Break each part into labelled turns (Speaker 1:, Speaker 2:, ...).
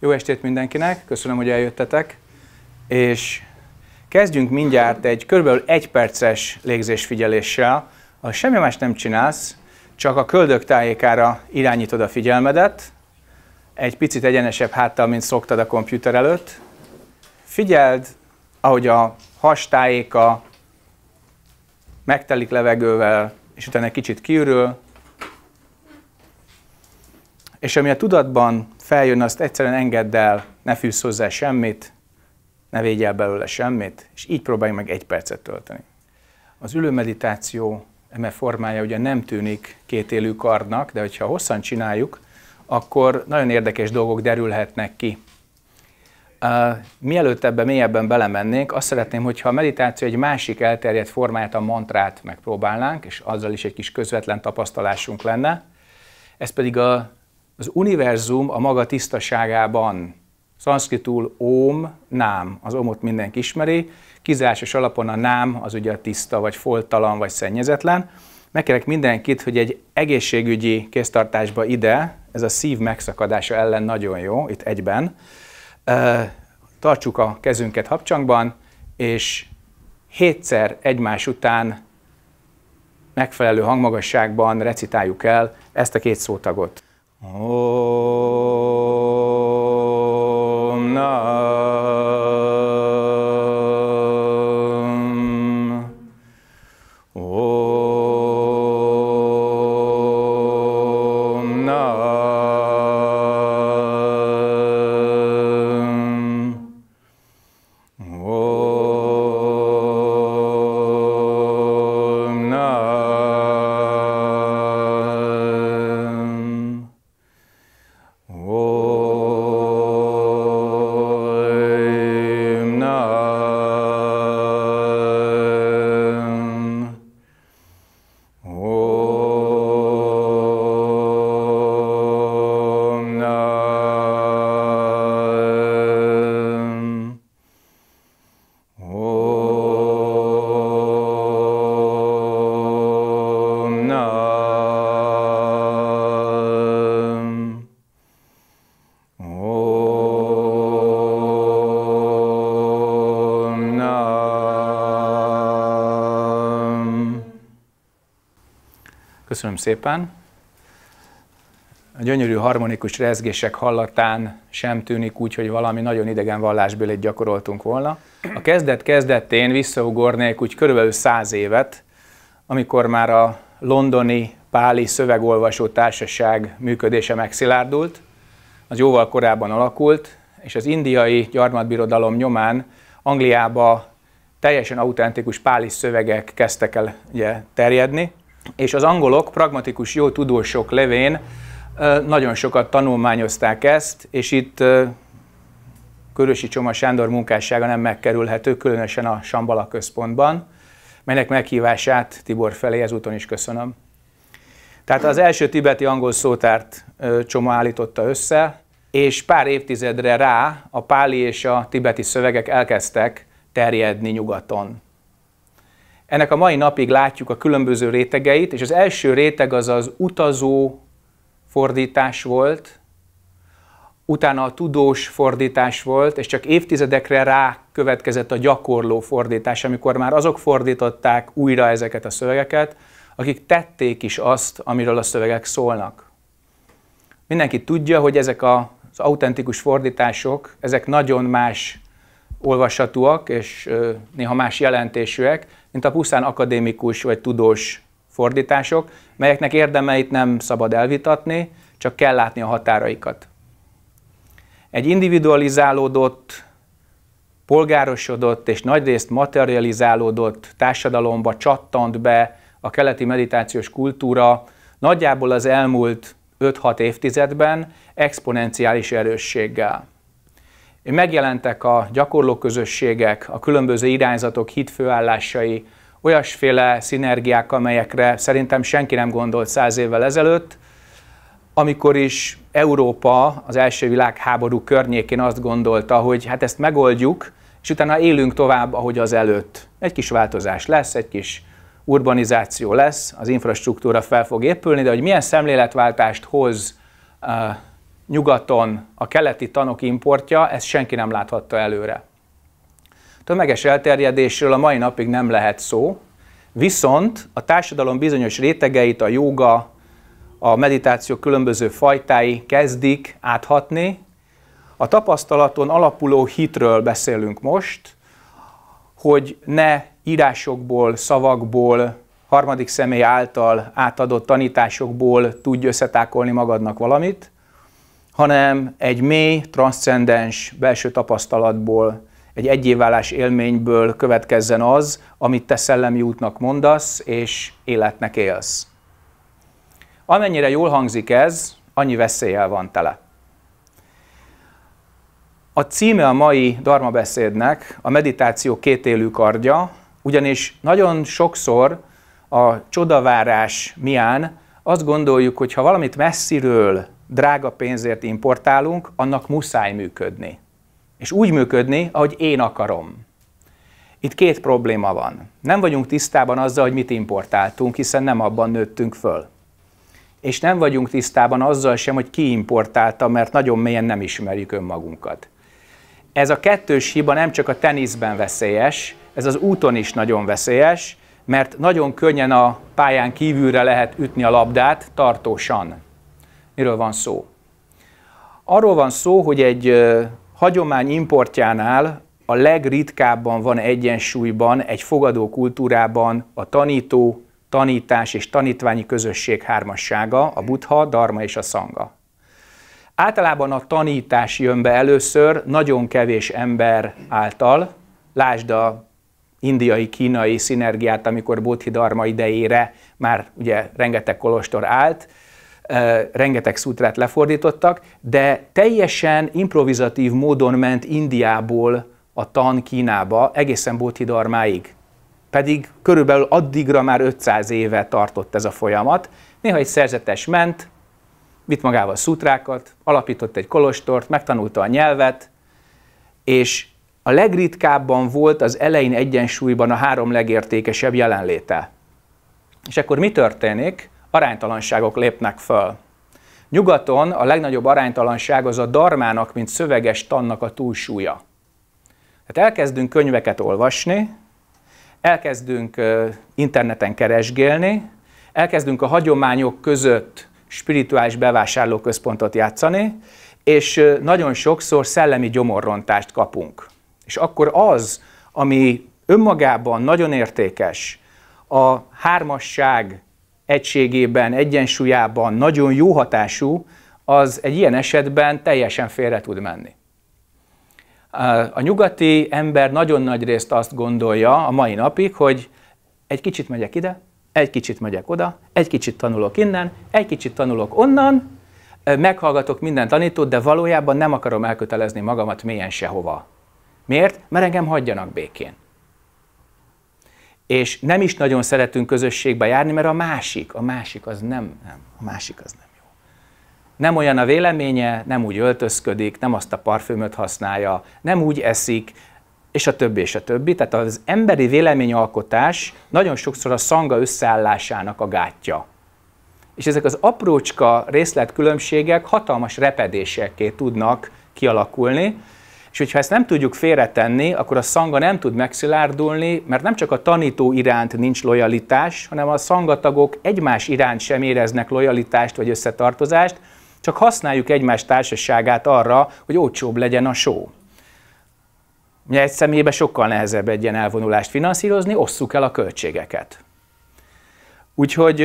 Speaker 1: Jó estét mindenkinek, köszönöm, hogy eljöttetek, és kezdjünk mindjárt egy körülbelül egy perces légzésfigyeléssel, ha semmi más nem csinálsz, csak a köldök tájékára irányítod a figyelmedet, egy picit egyenesebb háttal, mint szoktad a komputer előtt. Figyeld, ahogy a has tájéka megtelik levegővel, és utána kicsit kiürül, és ami a tudatban feljön, azt egyszerűen engedd el, ne fűsz hozzá semmit, ne védj el belőle semmit, és így próbálj meg egy percet tölteni. Az ülő meditáció, eme formája ugye nem tűnik élő kardnak, de hogyha hosszan csináljuk, akkor nagyon érdekes dolgok derülhetnek ki. Uh, mielőtt ebbe mélyebben belemennénk, azt szeretném, hogyha a meditáció egy másik elterjedt formáját, a mantrát megpróbálnánk, és azzal is egy kis közvetlen tapasztalásunk lenne. Ez pedig a az univerzum a maga tisztaságában. Szanszkritul óm, nám, az omot mindenki ismeri, kizásos alapon a nám az ugye a tiszta, vagy foltalan, vagy szennyezetlen. Megkérek mindenkit, hogy egy egészségügyi kéztartásba ide, ez a szív megszakadása ellen nagyon jó, itt egyben, tartsuk a kezünket habcsangban, és hétszer egymás után megfelelő hangmagasságban recitáljuk el ezt a két szótagot.
Speaker 2: Om Namah.
Speaker 1: Köszönöm szépen. A gyönyörű harmonikus rezgések hallatán sem tűnik úgy, hogy valami nagyon idegen vallásbélét gyakoroltunk volna. A kezdet kezdetén visszaugornék úgy körülbelül száz évet, amikor már a londoni Páli Szövegolvasó Társaság működése megszilárdult, az jóval korábban alakult, és az indiai gyarmatbirodalom nyomán Angliába teljesen autentikus páli szövegek kezdtek el ugye, terjedni, és az angolok pragmatikus jó tudósok levén nagyon sokat tanulmányozták ezt, és itt Körösi Csoma Sándor munkássága nem megkerülhető, különösen a Sambala központban, melynek meghívását Tibor felé ezúton is köszönöm. Tehát az első tibeti angol szótárt Csoma állította össze, és pár évtizedre rá a páli és a tibeti szövegek elkezdtek terjedni nyugaton. Ennek a mai napig látjuk a különböző rétegeit, és az első réteg az az utazó fordítás volt, utána a tudós fordítás volt, és csak évtizedekre rá következett a gyakorló fordítás, amikor már azok fordították újra ezeket a szövegeket, akik tették is azt, amiről a szövegek szólnak. Mindenki tudja, hogy ezek az autentikus fordítások, ezek nagyon más olvashatóak és néha más jelentésűek, mint a pusztán akadémikus vagy tudós fordítások, melyeknek érdemeit nem szabad elvitatni, csak kell látni a határaikat. Egy individualizálódott, polgárosodott és nagyrészt materializálódott társadalomba csattant be a keleti meditációs kultúra nagyjából az elmúlt 5-6 évtizedben exponenciális erősséggel. Megjelentek a gyakorlóközösségek, a különböző irányzatok hitfőállásai, olyasféle szinergiák, amelyekre szerintem senki nem gondolt száz évvel ezelőtt, amikor is Európa az első világháború környékén azt gondolta, hogy hát ezt megoldjuk, és utána élünk tovább, ahogy az előtt. Egy kis változás lesz, egy kis urbanizáció lesz, az infrastruktúra fel fog épülni, de hogy milyen szemléletváltást hoz eh, nyugaton a keleti tanok importja, ezt senki nem láthatta előre. Tömeges elterjedésről a mai napig nem lehet szó, viszont a társadalom bizonyos rétegeit a jóga, a meditáció különböző fajtái kezdik áthatni. A tapasztalaton alapuló hitről beszélünk most, hogy ne írásokból, szavakból, harmadik személy által átadott tanításokból tudj összetákolni magadnak valamit, hanem egy mély, transzcendens belső tapasztalatból, egy egyéválás élményből következzen az, amit te szellemi útnak mondasz, és életnek élsz. Amennyire jól hangzik ez, annyi veszéllyel van tele. A címe a mai Dharma beszédnek a meditáció élő kardja, ugyanis nagyon sokszor a csodavárás mián azt gondoljuk, hogy ha valamit messziről drága pénzért importálunk, annak muszáj működni. És úgy működni, ahogy én akarom. Itt két probléma van. Nem vagyunk tisztában azzal, hogy mit importáltunk, hiszen nem abban nőttünk föl. És nem vagyunk tisztában azzal sem, hogy ki importálta, mert nagyon mélyen nem ismerjük önmagunkat. Ez a kettős hiba nem csak a teniszben veszélyes, ez az úton is nagyon veszélyes, mert nagyon könnyen a pályán kívülre lehet ütni a labdát tartósan. Miről van szó? Arról van szó, hogy egy hagyomány importjánál a legritkábban van egyensúlyban egy fogadó kultúrában a tanító, tanítás és tanítványi közösség hármassága, a buddha, dharma és a szanga. Általában a tanítás jön be először nagyon kevés ember által, lásd a indiai-kínai szinergiát, amikor Bodhidharma idejére már ugye rengeteg kolostor állt, rengeteg szutrát lefordítottak, de teljesen improvizatív módon ment Indiából a tan Kínába egészen Bodhidharmáig. Pedig körülbelül addigra már 500 éve tartott ez a folyamat. Néha egy szerzetes ment, vitt magával szutrákat, alapított egy kolostort, megtanulta a nyelvet, és a legritkábban volt az elején egyensúlyban a három legértékesebb jelenléte. És akkor mi történik? aránytalanságok lépnek föl. Nyugaton a legnagyobb aránytalanság az a darmának, mint szöveges tannak a túlsúlya. Hát elkezdünk könyveket olvasni, elkezdünk interneten keresgélni, elkezdünk a hagyományok között spirituális bevásárlóközpontot játszani, és nagyon sokszor szellemi gyomorrontást kapunk. És akkor az, ami önmagában nagyon értékes, a hármasság, egységében, egyensúlyában nagyon jó hatású, az egy ilyen esetben teljesen félre tud menni. A nyugati ember nagyon nagy részt azt gondolja a mai napig, hogy egy kicsit megyek ide, egy kicsit megyek oda, egy kicsit tanulok innen, egy kicsit tanulok onnan, meghallgatok minden tanítót, de valójában nem akarom elkötelezni magamat mélyen sehova. Miért? Mert engem hagyjanak békén és nem is nagyon szeretünk közösségbe járni, mert a másik, a másik az nem, nem, a másik az nem jó. Nem olyan a véleménye, nem úgy öltözködik, nem azt a parfümöt használja, nem úgy eszik, és a többi, és a többi. Tehát az emberi véleményalkotás nagyon sokszor a szanga összeállásának a gátja. És ezek az aprócska részletkülönbségek hatalmas repedésekké tudnak kialakulni, és hogyha ezt nem tudjuk félretenni, akkor a szanga nem tud megszilárdulni, mert nem csak a tanító iránt nincs lojalitás, hanem a szangatagok egymás iránt sem éreznek lojalitást vagy összetartozást, csak használjuk egymás társaságát arra, hogy olcsóbb legyen a só. Ugye egy személyben sokkal nehezebb egy ilyen elvonulást finanszírozni, osszuk el a költségeket. Úgyhogy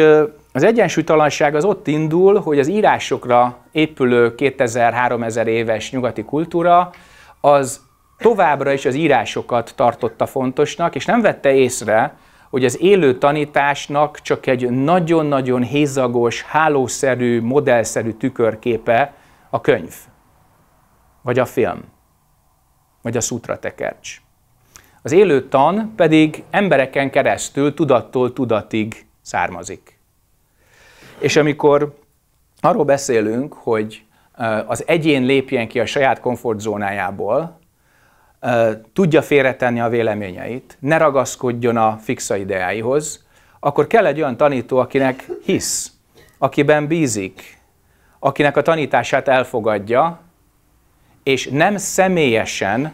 Speaker 1: az egyensúlytalanság az ott indul, hogy az írásokra épülő 2000-3000 éves nyugati kultúra az továbbra is az írásokat tartotta fontosnak, és nem vette észre, hogy az élő tanításnak csak egy nagyon-nagyon hézagos, hálószerű, modellszerű tükörképe a könyv, vagy a film, vagy a tekercs. Az élő tan pedig embereken keresztül tudattól tudatig származik. És amikor arról beszélünk, hogy az egyén lépjen ki a saját komfortzónájából, tudja félretenni a véleményeit, ne ragaszkodjon a fixa ideáihoz, akkor kell egy olyan tanító, akinek hisz, akiben bízik, akinek a tanítását elfogadja, és nem személyesen,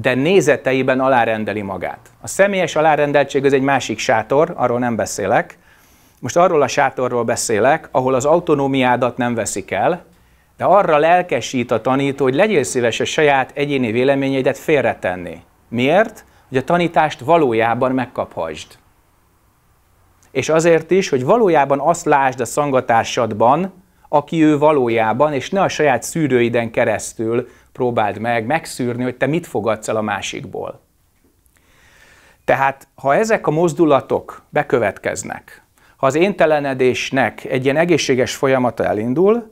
Speaker 1: de nézeteiben alárendeli magát. A személyes alárendeltség az egy másik sátor, arról nem beszélek. Most arról a sátorról beszélek, ahol az autonómiádat nem veszik el, de arra lelkesít a tanító, hogy legyél szíves a saját egyéni véleményedet félretenni. Miért? Hogy a tanítást valójában megkaphasd. És azért is, hogy valójában azt lásd a szangatársadban, aki ő valójában, és ne a saját szűrőiden keresztül próbáld meg megszűrni, hogy te mit fogadsz el a másikból. Tehát, ha ezek a mozdulatok bekövetkeznek, ha az éntelenedésnek egy ilyen egészséges folyamata elindul,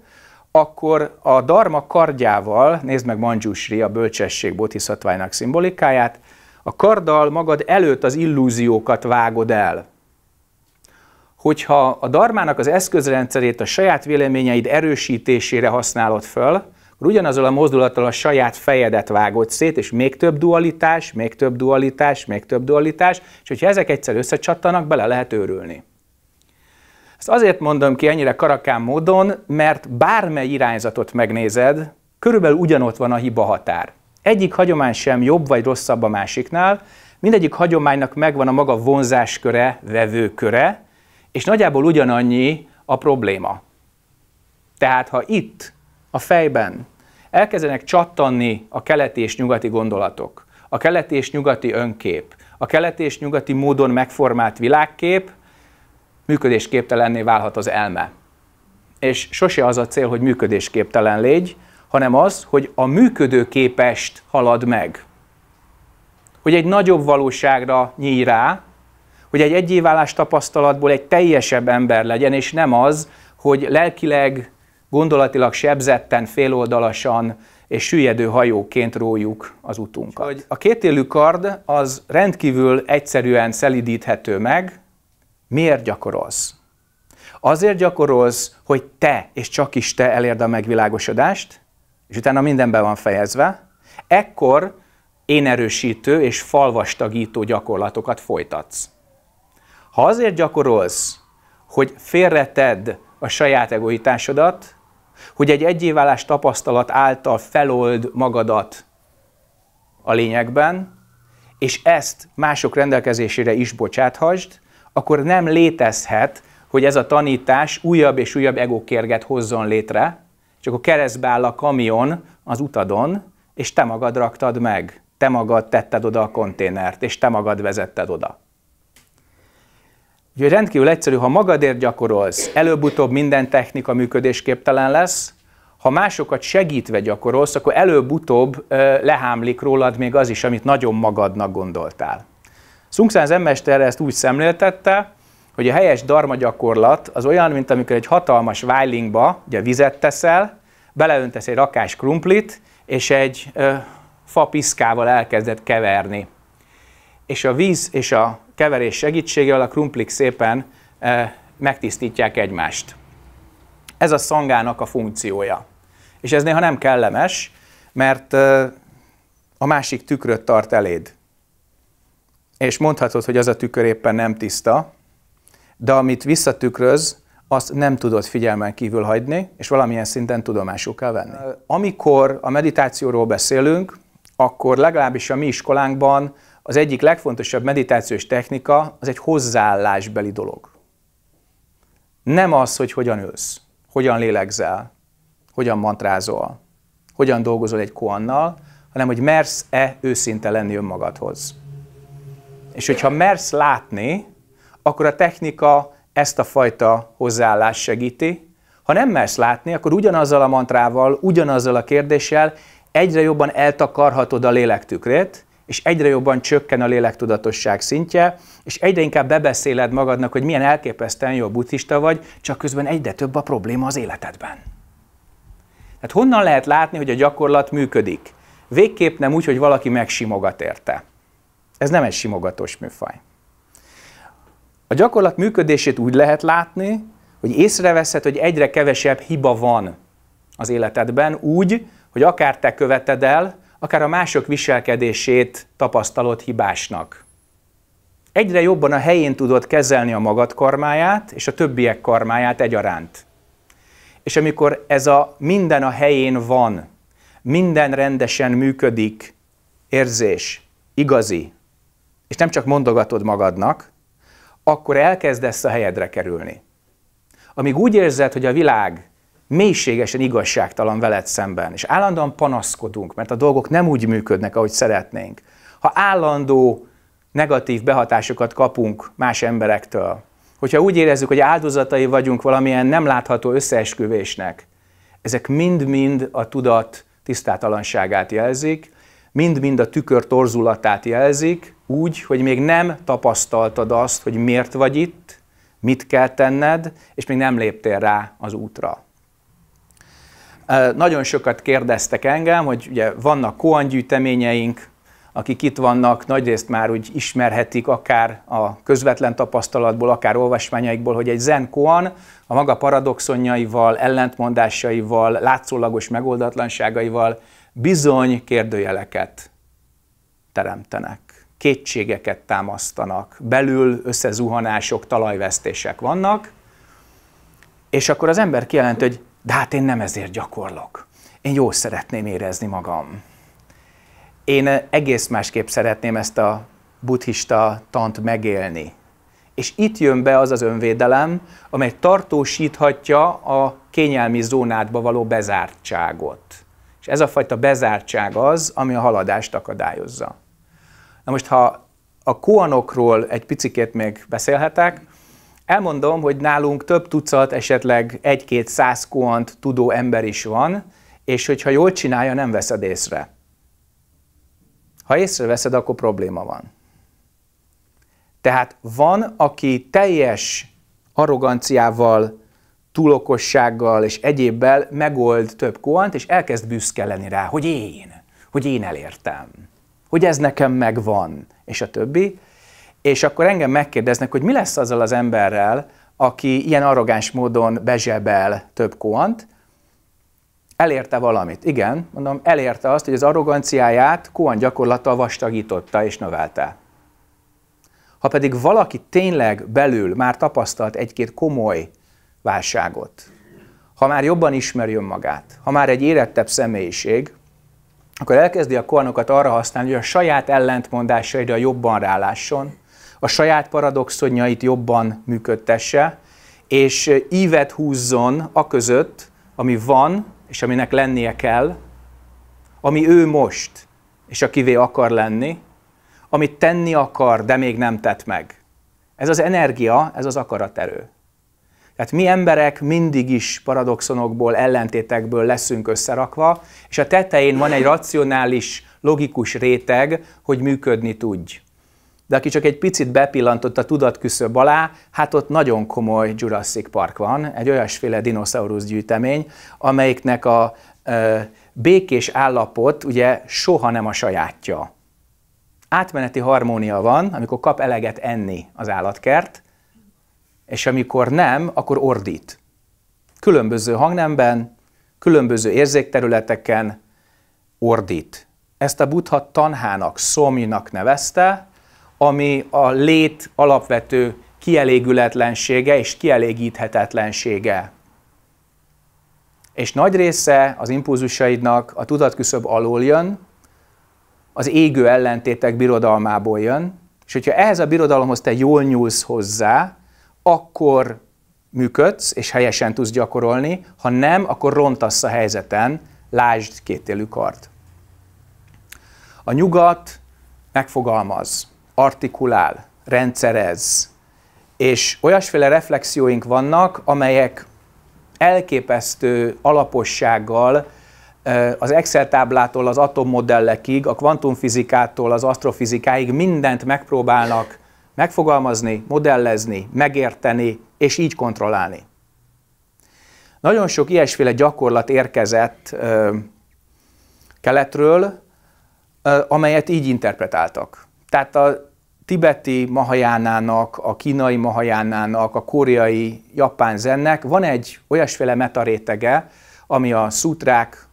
Speaker 1: akkor a darma kardjával, nézd meg Manjushri, a bölcsesség bodhisattvájnak szimbolikáját, a karddal magad előtt az illúziókat vágod el. Hogyha a darmának az eszközrendszerét a saját véleményeid erősítésére használod föl, akkor ugyanazzal a mozdulattal a saját fejedet vágod szét, és még több dualitás, még több dualitás, még több dualitás, és hogyha ezek egyszer összecsattanak, bele lehet őrülni. Ezt azért mondom ki ennyire karakán módon, mert bármely irányzatot megnézed, körülbelül ugyanott van a hiba határ. Egyik hagyomány sem jobb vagy rosszabb a másiknál, mindegyik hagyománynak megvan a maga vonzásköre, vevőköre, és nagyjából ugyanannyi a probléma. Tehát ha itt, a fejben elkezdenek csattanni a keleti és nyugati gondolatok, a keleti és nyugati önkép, a keleti és nyugati módon megformált világkép, működésképtelenné válhat az elme. És sose az a cél, hogy működésképtelen légy, hanem az, hogy a működőképest halad meg. Hogy egy nagyobb valóságra nyíj rá, hogy egy egyéválás tapasztalatból egy teljesebb ember legyen, és nem az, hogy lelkileg, gondolatilag sebzetten, féloldalasan és süllyedő hajóként rójuk az utunkat. A kétélű kard az rendkívül egyszerűen szelidíthető meg, Miért gyakorolsz? Azért gyakorolsz, hogy te és csak is te elérd a megvilágosodást, és utána minden van fejezve, ekkor én erősítő és falvastagító gyakorlatokat folytatsz. Ha azért gyakorolsz, hogy félreted a saját egoitásodat, hogy egy egyéválás tapasztalat által felold magadat a lényegben, és ezt mások rendelkezésére is bocsáthasd, akkor nem létezhet, hogy ez a tanítás újabb és újabb egókérget hozzon létre, és akkor keresztbe áll a kamion az utadon, és te magad raktad meg, te magad tetted oda a konténert, és te magad vezetted oda. Úgyhogy rendkívül egyszerű, ha magadért gyakorolsz, előbb-utóbb minden technika működésképtelen lesz, ha másokat segítve gyakorolsz, akkor előbb-utóbb lehámlik rólad még az is, amit nagyon magadnak gondoltál. Szungszán zenmester ezt úgy szemléltette, hogy a helyes darma gyakorlat az olyan, mint amikor egy hatalmas vájlingba ugye vizet teszel, beleöntesz egy rakás krumplit, és egy ö, fa piszkával elkezded keverni. És a víz és a keverés segítségével a krumplik szépen ö, megtisztítják egymást. Ez a szangának a funkciója. És ez néha nem kellemes, mert ö, a másik tükröt tart eléd és mondhatod, hogy az a tükör éppen nem tiszta, de amit visszatükröz, azt nem tudod figyelmen kívül hagyni, és valamilyen szinten tudomásul kell venni. Amikor a meditációról beszélünk, akkor legalábbis a mi iskolánkban az egyik legfontosabb meditációs technika az egy hozzáállásbeli dolog. Nem az, hogy hogyan ülsz, hogyan lélegzel, hogyan mantrázol, hogyan dolgozol egy koannal, hanem hogy mersz-e őszinte lenni önmagadhoz. És hogyha mersz látni, akkor a technika ezt a fajta hozzáállást segíti. Ha nem mersz látni, akkor ugyanazzal a mantrával, ugyanazzal a kérdéssel egyre jobban eltakarhatod a lélektükrét, és egyre jobban csökken a lélektudatosság szintje, és egyre inkább bebeszéled magadnak, hogy milyen elképesztően jó buddhista vagy, csak közben egyre több a probléma az életedben. Tehát honnan lehet látni, hogy a gyakorlat működik? Végképp nem úgy, hogy valaki megsimogat érte. Ez nem egy simogatós műfaj. A gyakorlat működését úgy lehet látni, hogy észreveszed, hogy egyre kevesebb hiba van az életedben, úgy, hogy akár te követed el, akár a mások viselkedését tapasztalod hibásnak. Egyre jobban a helyén tudod kezelni a magad karmáját és a többiek karmáját egyaránt. És amikor ez a minden a helyén van, minden rendesen működik érzés, igazi, és nem csak mondogatod magadnak, akkor elkezdesz a helyedre kerülni. Amíg úgy érzed, hogy a világ mélységesen igazságtalan veled szemben, és állandóan panaszkodunk, mert a dolgok nem úgy működnek, ahogy szeretnénk. Ha állandó negatív behatásokat kapunk más emberektől, hogyha úgy érezzük, hogy áldozatai vagyunk valamilyen nem látható összeesküvésnek, ezek mind-mind a tudat tisztátalanságát jelzik, mind-mind a tükör torzulatát jelzik, úgy, hogy még nem tapasztaltad azt, hogy miért vagy itt, mit kell tenned, és még nem léptél rá az útra. Nagyon sokat kérdeztek engem, hogy ugye vannak koangyűjteményeink, akik itt vannak, nagyrészt már úgy ismerhetik akár a közvetlen tapasztalatból, akár olvasmányaikból, hogy egy zen koan a maga paradoxonjaival, ellentmondásaival, látszólagos megoldatlanságaival bizony kérdőjeleket teremtenek, kétségeket támasztanak, belül összezuhanások, talajvesztések vannak, és akkor az ember kijelent, hogy de hát én nem ezért gyakorlok. Én jól szeretném érezni magam. Én egész másképp szeretném ezt a buddhista tant megélni. És itt jön be az az önvédelem, amely tartósíthatja a kényelmi zónádba való bezártságot. És ez a fajta bezártság az, ami a haladást akadályozza. Na most, ha a kuanokról egy picikét még beszélhetek, elmondom, hogy nálunk több tucat, esetleg egy-két száz kuant tudó ember is van, és hogyha jól csinálja, nem veszed észre. Ha észreveszed, akkor probléma van. Tehát van, aki teljes arroganciával túlokossággal és egyébbel megold több koant, és elkezd büszke lenni rá, hogy én, hogy én elértem, hogy ez nekem megvan, és a többi. És akkor engem megkérdeznek, hogy mi lesz azzal az emberrel, aki ilyen arrogáns módon bezsebel több koant, elérte valamit. Igen, mondom, elérte azt, hogy az arroganciáját koan gyakorlata vastagította és növelte. Ha pedig valaki tényleg belül már tapasztalt egy-két komoly válságot, ha már jobban ismeri önmagát, ha már egy érettebb személyiség, akkor elkezdi a kornokat arra használni, hogy a saját ellentmondásaira jobban rálásson, a saját paradoxonjait jobban működtesse, és ívet húzzon a között, ami van, és aminek lennie kell, ami ő most, és akivé akar lenni, amit tenni akar, de még nem tett meg. Ez az energia, ez az akaraterő. Tehát mi emberek mindig is paradoxonokból, ellentétekből leszünk összerakva, és a tetején van egy racionális, logikus réteg, hogy működni tudj. De aki csak egy picit bepillantott a tudatküszöb alá, hát ott nagyon komoly Jurassic Park van, egy olyasféle dinoszaurusz gyűjtemény, amelyiknek a ö, békés állapot ugye soha nem a sajátja. Átmeneti harmónia van, amikor kap eleget enni az állatkert, és amikor nem, akkor ordít. Különböző hangnemben, különböző érzékterületeken ordít. Ezt a buddha tanhának, szomjnak nevezte, ami a lét alapvető kielégületlensége és kielégíthetetlensége. És nagy része az impulzusaidnak a tudatküszöb alól jön, az égő ellentétek birodalmából jön, és hogyha ehhez a birodalomhoz te jól nyúlsz hozzá, akkor működsz, és helyesen tudsz gyakorolni, ha nem, akkor rontasz a helyzeten, lásd kétélű kart. A nyugat megfogalmaz, artikulál, rendszerez, és olyasféle reflexióink vannak, amelyek elképesztő alapossággal az Excel táblától az atommodellekig, a kvantumfizikától az astrofizikáig mindent megpróbálnak megfogalmazni, modellezni, megérteni, és így kontrollálni. Nagyon sok ilyesféle gyakorlat érkezett ö, keletről, ö, amelyet így interpretáltak. Tehát a tibeti mahajánának, a kínai mahajánának, a koreai, japán zennek van egy olyasféle metarétege, ami a szutrák,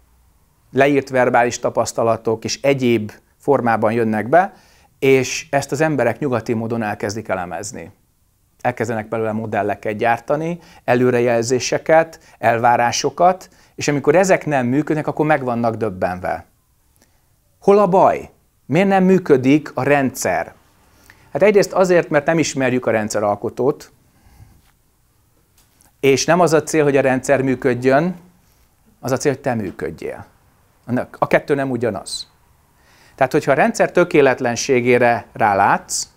Speaker 1: leírt verbális tapasztalatok és egyéb formában jönnek be, és ezt az emberek nyugati módon elkezdik elemezni. Elkezdenek belőle modelleket gyártani, előrejelzéseket, elvárásokat, és amikor ezek nem működnek, akkor meg vannak döbbenve. Hol a baj? Miért nem működik a rendszer? Hát egyrészt azért, mert nem ismerjük a rendszeralkotót, és nem az a cél, hogy a rendszer működjön, az a cél, hogy te működjél. A kettő nem ugyanaz. Tehát, hogyha a rendszer tökéletlenségére rálátsz,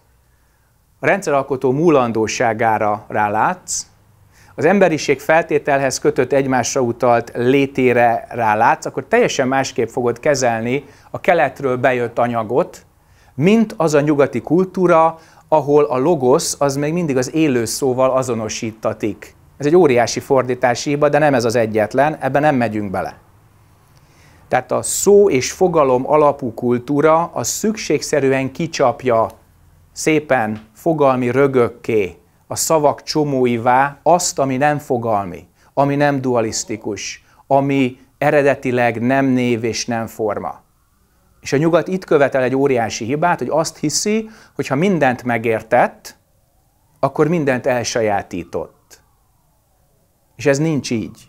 Speaker 1: a rendszeralkotó múlandóságára rálátsz, az emberiség feltételhez kötött egymásra utalt létére rálátsz, akkor teljesen másképp fogod kezelni a keletről bejött anyagot, mint az a nyugati kultúra, ahol a logosz az még mindig az élő szóval azonosítatik. Ez egy óriási fordítási hiba, de nem ez az egyetlen, ebben nem megyünk bele. Tehát a szó és fogalom alapú kultúra a szükségszerűen kicsapja szépen fogalmi rögökké, a szavak csomóivá azt, ami nem fogalmi, ami nem dualisztikus, ami eredetileg nem név és nem forma. És a nyugat itt követel egy óriási hibát, hogy azt hiszi, hogy ha mindent megértett, akkor mindent elsajátított. És ez nincs így.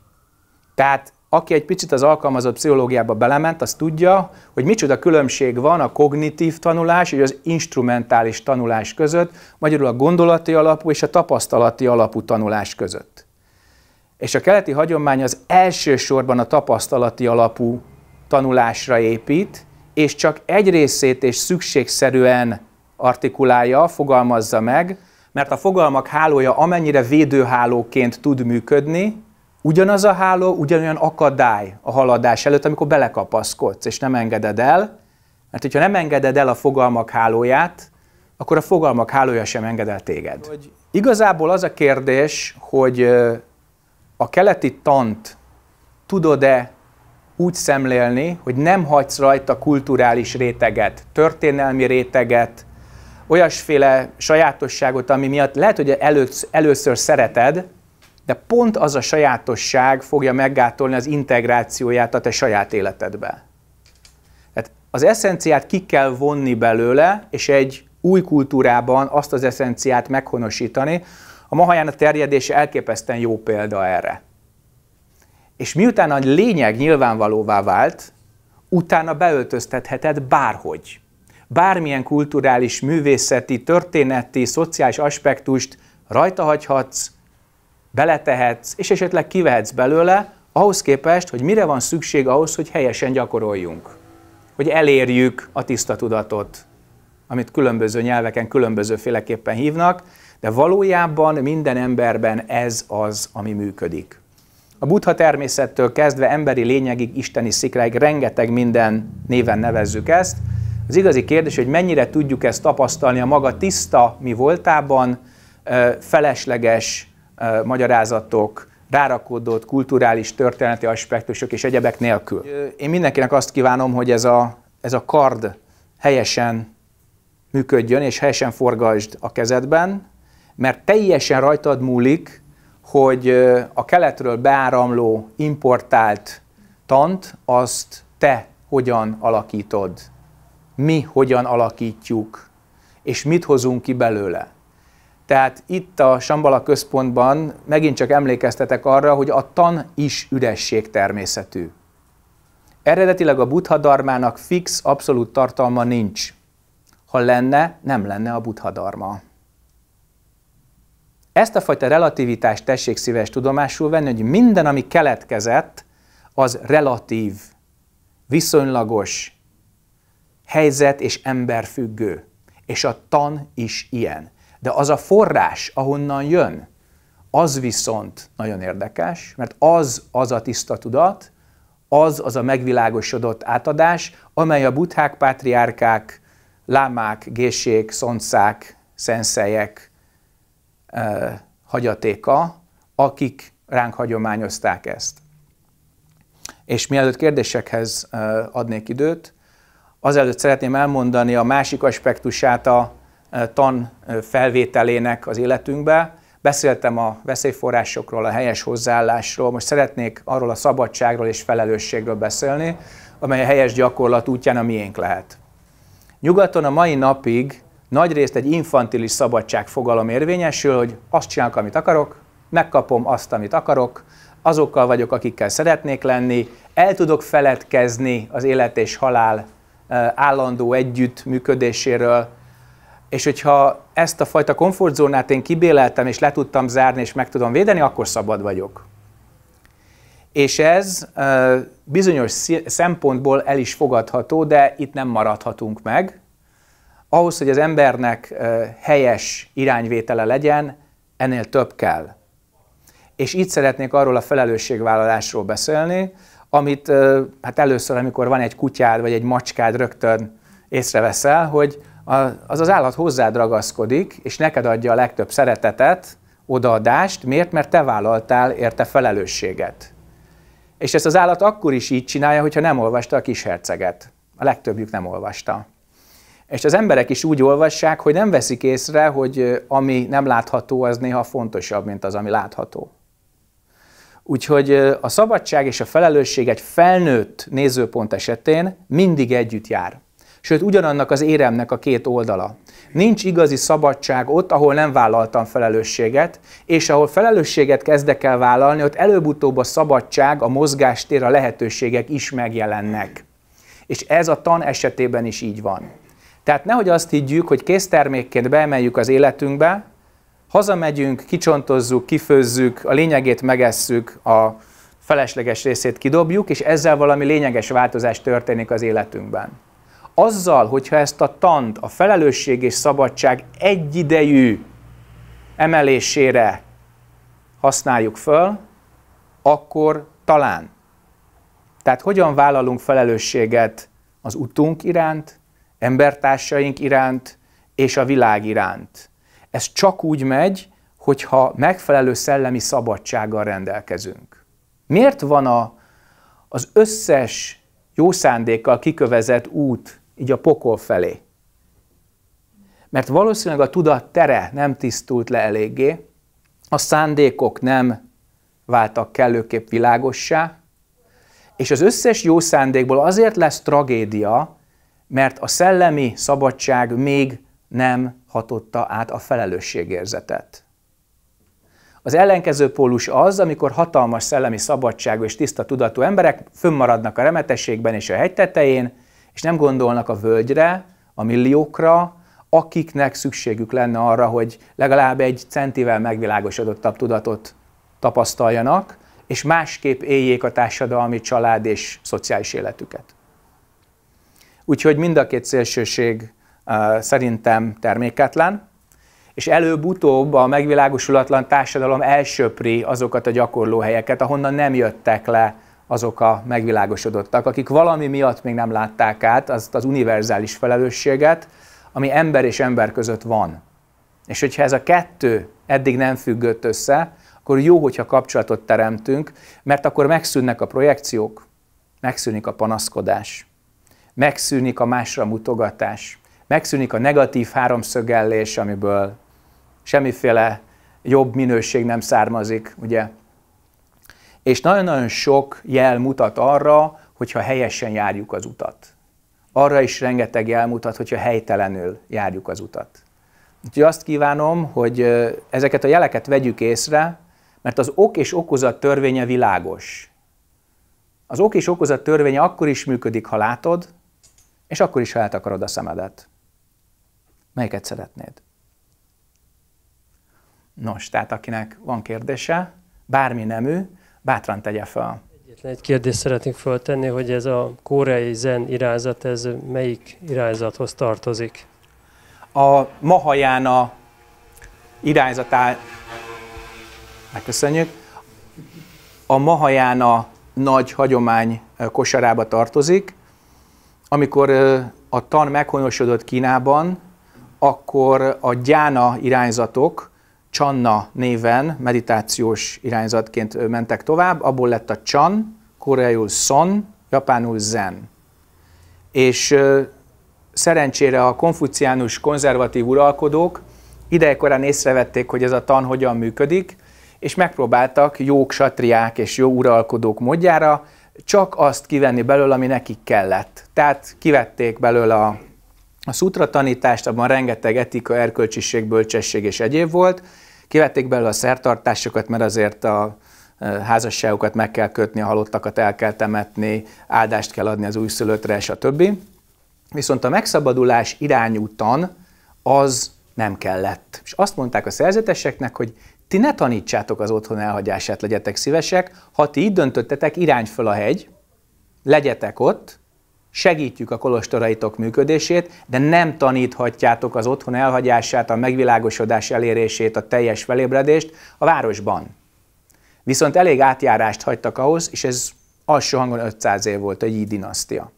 Speaker 1: Tehát aki egy picit az alkalmazott pszichológiába belement, az tudja, hogy micsoda különbség van a kognitív tanulás és az instrumentális tanulás között, magyarul a gondolati alapú és a tapasztalati alapú tanulás között. És a keleti hagyomány az elsősorban a tapasztalati alapú tanulásra épít, és csak egy részét és szükségszerűen artikulálja, fogalmazza meg, mert a fogalmak hálója amennyire védőhálóként tud működni, ugyanaz a háló, ugyanolyan akadály a haladás előtt, amikor belekapaszkodsz, és nem engeded el, mert hogyha nem engeded el a fogalmak hálóját, akkor a fogalmak hálója sem enged el téged. igazából az a kérdés, hogy a keleti tant tudod-e úgy szemlélni, hogy nem hagysz rajta kulturális réteget, történelmi réteget, olyasféle sajátosságot, ami miatt lehet, hogy először szereted, de pont az a sajátosság fogja meggátolni az integrációját a te saját életedbe. Tehát az eszenciát ki kell vonni belőle, és egy új kultúrában azt az eszenciát meghonosítani. A a terjedése elképesztően jó példa erre. És miután a lényeg nyilvánvalóvá vált, utána beöltöztetheted bárhogy. Bármilyen kulturális, művészeti, történeti, szociális aspektust rajta hagyhatsz, beletehetsz, és esetleg kivehetsz belőle, ahhoz képest, hogy mire van szükség ahhoz, hogy helyesen gyakoroljunk. Hogy elérjük a tiszta tudatot, amit különböző nyelveken különbözőféleképpen hívnak, de valójában minden emberben ez az, ami működik. A buddha természettől kezdve emberi lényegig, isteni szikráig rengeteg minden néven nevezzük ezt. Az igazi kérdés, hogy mennyire tudjuk ezt tapasztalni a maga tiszta mi voltában, felesleges magyarázatok, rárakódott kulturális, történeti aspektusok és egyebek nélkül. Én mindenkinek azt kívánom, hogy ez a, ez a kard helyesen működjön, és helyesen forgasd a kezedben, mert teljesen rajtad múlik, hogy a keletről beáramló, importált tant, azt te hogyan alakítod, mi hogyan alakítjuk, és mit hozunk ki belőle. Tehát itt a Sambala központban megint csak emlékeztetek arra, hogy a tan is üresség természetű. Eredetileg a buddhadarmának fix, abszolút tartalma nincs. Ha lenne, nem lenne a buddhadarma. Ezt a fajta relativitást tessék szíves tudomásul venni, hogy minden, ami keletkezett, az relatív, viszonylagos, helyzet és emberfüggő. És a tan is ilyen. De az a forrás, ahonnan jön, az viszont nagyon érdekes, mert az az a tiszta tudat, az az a megvilágosodott átadás, amely a buthák, pátriárkák, lámák, gésék, szoncák, szenszelyek eh, hagyatéka, akik ránk hagyományozták ezt. És mielőtt kérdésekhez adnék időt, azelőtt szeretném elmondani a másik aspektusát a tan felvételének az életünkbe. Beszéltem a veszélyforrásokról, a helyes hozzáállásról, most szeretnék arról a szabadságról és felelősségről beszélni, amely a helyes gyakorlat útján a miénk lehet. Nyugaton a mai napig nagyrészt egy infantilis szabadság fogalom érvényesül, hogy azt csinálok, amit akarok, megkapom azt, amit akarok, azokkal vagyok, akikkel szeretnék lenni, el tudok feledkezni az élet és halál állandó együttműködéséről, és hogyha ezt a fajta komfortzónát én kibéleltem, és le tudtam zárni, és meg tudom védeni, akkor szabad vagyok. És ez bizonyos szempontból el is fogadható, de itt nem maradhatunk meg. Ahhoz, hogy az embernek helyes irányvétele legyen, ennél több kell. És itt szeretnék arról a felelősségvállalásról beszélni, amit hát először, amikor van egy kutyád vagy egy macskád, rögtön észreveszel, hogy az az állat hozzád ragaszkodik, és neked adja a legtöbb szeretetet, odaadást. Miért? Mert te vállaltál érte felelősséget. És ezt az állat akkor is így csinálja, hogyha nem olvasta a kisherceget. A legtöbbjük nem olvasta. És az emberek is úgy olvassák, hogy nem veszik észre, hogy ami nem látható, az néha fontosabb, mint az, ami látható. Úgyhogy a szabadság és a felelősség egy felnőtt nézőpont esetén mindig együtt jár sőt ugyanannak az éremnek a két oldala. Nincs igazi szabadság ott, ahol nem vállaltam felelősséget, és ahol felelősséget kezdek el vállalni, ott előbb-utóbb a szabadság, a mozgástér, a lehetőségek is megjelennek. És ez a tan esetében is így van. Tehát nehogy azt higgyük, hogy késztermékként beemeljük az életünkbe, hazamegyünk, kicsontozzuk, kifőzzük, a lényegét megesszük, a felesleges részét kidobjuk, és ezzel valami lényeges változás történik az életünkben azzal, hogyha ezt a tant, a felelősség és szabadság egyidejű emelésére használjuk föl, akkor talán. Tehát hogyan vállalunk felelősséget az utunk iránt, embertársaink iránt és a világ iránt. Ez csak úgy megy, hogyha megfelelő szellemi szabadsággal rendelkezünk. Miért van a, az összes jó szándékkal kikövezett út így a pokol felé. Mert valószínűleg a tudat tere nem tisztult le eléggé, a szándékok nem váltak kellőképp világossá, és az összes jó szándékból azért lesz tragédia, mert a szellemi szabadság még nem hatotta át a felelősségérzetet. Az ellenkező pólus az, amikor hatalmas szellemi szabadságú és tiszta tudatú emberek fönnmaradnak a remetességben és a hegy tetején, és nem gondolnak a völgyre, a milliókra, akiknek szükségük lenne arra, hogy legalább egy centivel megvilágosodottabb tudatot tapasztaljanak, és másképp éljék a társadalmi, család és szociális életüket. Úgyhogy mind a két szélsőség uh, szerintem terméketlen, és előbb-utóbb a megvilágosulatlan társadalom elsöpri azokat a gyakorlóhelyeket, ahonnan nem jöttek le azok a megvilágosodottak, akik valami miatt még nem látták át azt az univerzális felelősséget, ami ember és ember között van. És hogyha ez a kettő eddig nem függött össze, akkor jó, hogyha kapcsolatot teremtünk, mert akkor megszűnnek a projekciók, megszűnik a panaszkodás, megszűnik a másra mutogatás, megszűnik a negatív háromszögellés, amiből semmiféle jobb minőség nem származik, ugye és nagyon-nagyon sok jel mutat arra, hogyha helyesen járjuk az utat. Arra is rengeteg jel mutat, hogyha helytelenül járjuk az utat. Úgyhogy azt kívánom, hogy ezeket a jeleket vegyük észre, mert az ok és okozat törvénye világos. Az ok és okozat törvénye akkor is működik, ha látod, és akkor is, ha eltakarod a szemedet. Melyiket szeretnéd? Nos, tehát akinek van kérdése, bármi nemű, bátran tegye fel.
Speaker 3: Egyetlen egy kérdést szeretnénk föltenni, hogy ez a koreai zen irányzat, ez melyik irányzathoz tartozik?
Speaker 1: A mahajána irányzatá... Megköszönjük. A mahajána nagy hagyomány kosarába tartozik. Amikor a tan meghonosodott Kínában, akkor a gyána irányzatok, Csanna néven meditációs irányzatként mentek tovább, abból lett a Chan, koreaiul Son, japánul Zen. És szerencsére a konfuciánus konzervatív uralkodók idejekorán észrevették, hogy ez a tan hogyan működik, és megpróbáltak jó satriák és jó uralkodók módjára csak azt kivenni belőle, ami nekik kellett. Tehát kivették belőle a, a szutra tanítást, abban rengeteg etika, erkölcsiség, bölcsesség és egyéb volt, Kivették belőle a szertartásokat, mert azért a e, házasságokat meg kell kötni, a halottakat el kell temetni, áldást kell adni az újszülöttre, többi. Viszont a megszabadulás irányútan az nem kellett. És azt mondták a szerzeteseknek, hogy ti ne tanítsátok az otthon elhagyását, legyetek szívesek, ha ti így döntöttetek, irány föl a hegy, legyetek ott, segítjük a kolostoraitok működését, de nem taníthatjátok az otthon elhagyását, a megvilágosodás elérését, a teljes felébredést a városban. Viszont elég átjárást hagytak ahhoz, és ez alsó hangon 500 év volt a Yi dinasztia.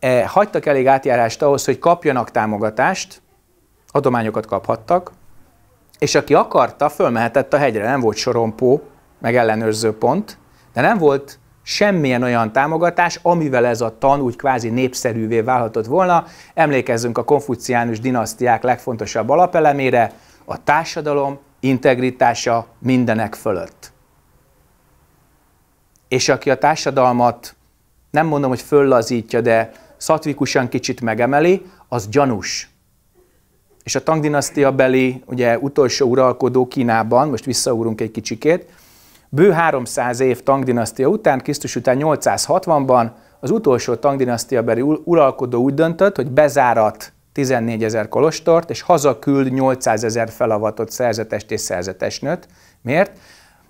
Speaker 1: E, hagytak elég átjárást ahhoz, hogy kapjanak támogatást, adományokat kaphattak, és aki akarta, fölmehetett a hegyre, nem volt sorompó, meg ellenőrző pont, de nem volt semmilyen olyan támogatás, amivel ez a tan úgy kvázi népszerűvé válhatott volna. Emlékezzünk a konfuciánus dinasztiák legfontosabb alapelemére, a társadalom integritása mindenek fölött. És aki a társadalmat nem mondom, hogy föllazítja, de szatvikusan kicsit megemeli, az gyanús. És a Tang dinasztia beli, ugye utolsó uralkodó Kínában, most visszaúrunk egy kicsikét, Bő 300 év tangdinasztia után, Krisztus után 860-ban az utolsó beri uralkodó úgy döntött, hogy bezárat 14 ezer kolostort, és hazaküld 800 ezer felavatott szerzetest és szerzetesnőt. Miért?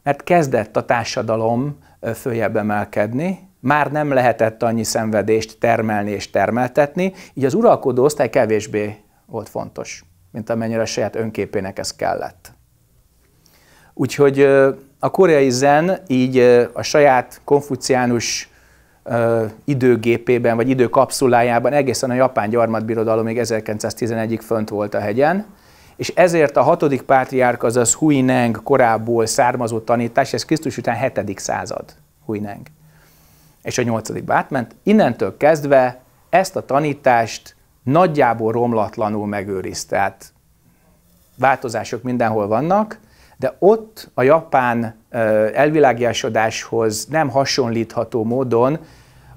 Speaker 1: Mert kezdett a társadalom följebb emelkedni, már nem lehetett annyi szenvedést termelni és termeltetni, így az uralkodó osztály kevésbé volt fontos, mint amennyire a saját önképének ez kellett. Úgyhogy a koreai zen így a saját konfuciánus időgépében, vagy időkapszulájában egészen a japán gyarmatbirodalomig 1911-ig fönt volt a hegyen, és ezért a hatodik pátriárk, azaz Huineng korából származó tanítás, ez Krisztus után 7. század Huineng, és a nyolcadik átment. Innentől kezdve ezt a tanítást nagyjából romlatlanul megőrizte. tehát változások mindenhol vannak, de ott a japán elvilágiásodáshoz nem hasonlítható módon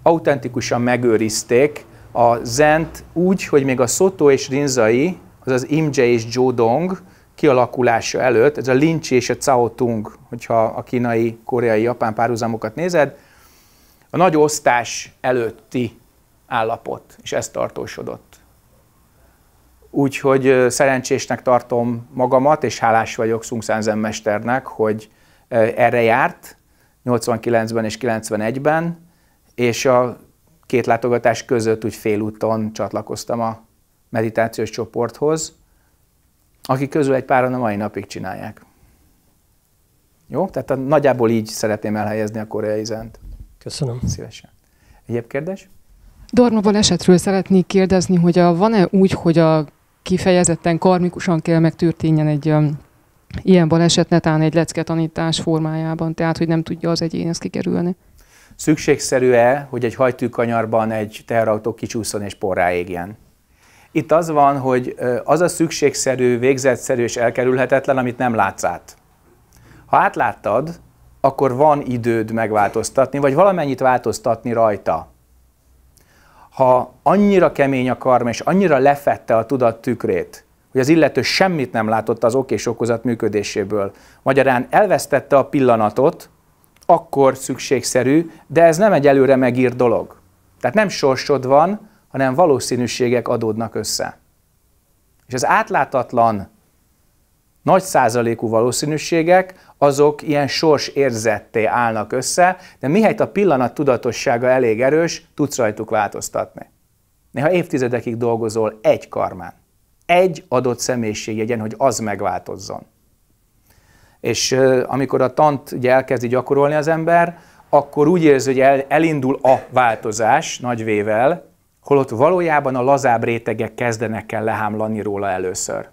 Speaker 1: autentikusan megőrizték a zent úgy, hogy még a Soto és Rinzai, azaz Imje és Jodong kialakulása előtt, ez a lincs és a Cao Tung, hogyha a kínai, koreai, japán párhuzamokat nézed, a nagy osztás előtti állapot, és ez tartósodott. Úgyhogy szerencsésnek tartom magamat, és hálás vagyok Szungszánzen mesternek, hogy erre járt 89-ben és 91-ben, és a két látogatás között úgy félúton csatlakoztam a meditációs csoporthoz, akik közül egy páran a mai napig csinálják. Jó? Tehát a, nagyjából így szeretném elhelyezni a koreai zent. Köszönöm. Szívesen. Egyéb kérdés?
Speaker 4: Dornoval esetről szeretnék kérdezni, hogy a, van-e úgy, hogy a kifejezetten karmikusan kell megtörténjen egy um, ilyen baleset, netán egy lecke tanítás formájában, tehát hogy nem tudja az egyén ezt kikerülni.
Speaker 1: Szükségszerű-e, hogy egy hajtűkanyarban egy teherautó kicsúszon és porrá égjen? Itt az van, hogy az a szükségszerű, végzetszerű és elkerülhetetlen, amit nem látsz át. Ha átláttad, akkor van időd megváltoztatni, vagy valamennyit változtatni rajta ha annyira kemény a karma, és annyira lefette a tudat tükrét, hogy az illető semmit nem látott az ok és okozat működéséből, magyarán elvesztette a pillanatot, akkor szükségszerű, de ez nem egy előre megírt dolog. Tehát nem sorsod van, hanem valószínűségek adódnak össze. És az átlátatlan, nagy százalékú valószínűségek azok ilyen sors érzetté állnak össze, de mihelyt a pillanat tudatossága elég erős, tudsz rajtuk változtatni. Néha évtizedekig dolgozol egy karmán, egy adott személyiségjegyen, hogy az megváltozzon. És amikor a tant ugye elkezdi gyakorolni az ember, akkor úgy érzi, hogy el, elindul a változás nagy vével, holott valójában a lazább rétegek kezdenek el lehámlani róla először.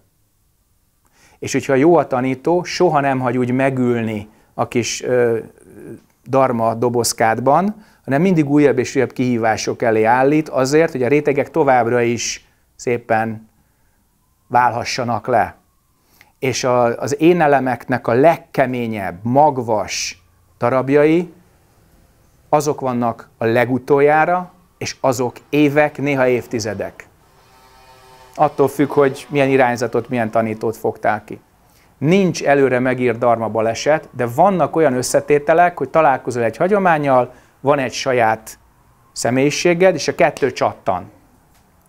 Speaker 1: És hogyha jó a tanító, soha nem hagy úgy megülni a kis ö, darma dobozkádban, hanem mindig újabb és újabb kihívások elé állít azért, hogy a rétegek továbbra is szépen válhassanak le. És a, az elemeknek a legkeményebb, magvas darabjai, azok vannak a legutoljára, és azok évek, néha évtizedek attól függ, hogy milyen irányzatot, milyen tanítót fogtál ki. Nincs előre megírt darma baleset, de vannak olyan összetételek, hogy találkozol egy hagyományjal, van egy saját személyiséged, és a kettő csattan.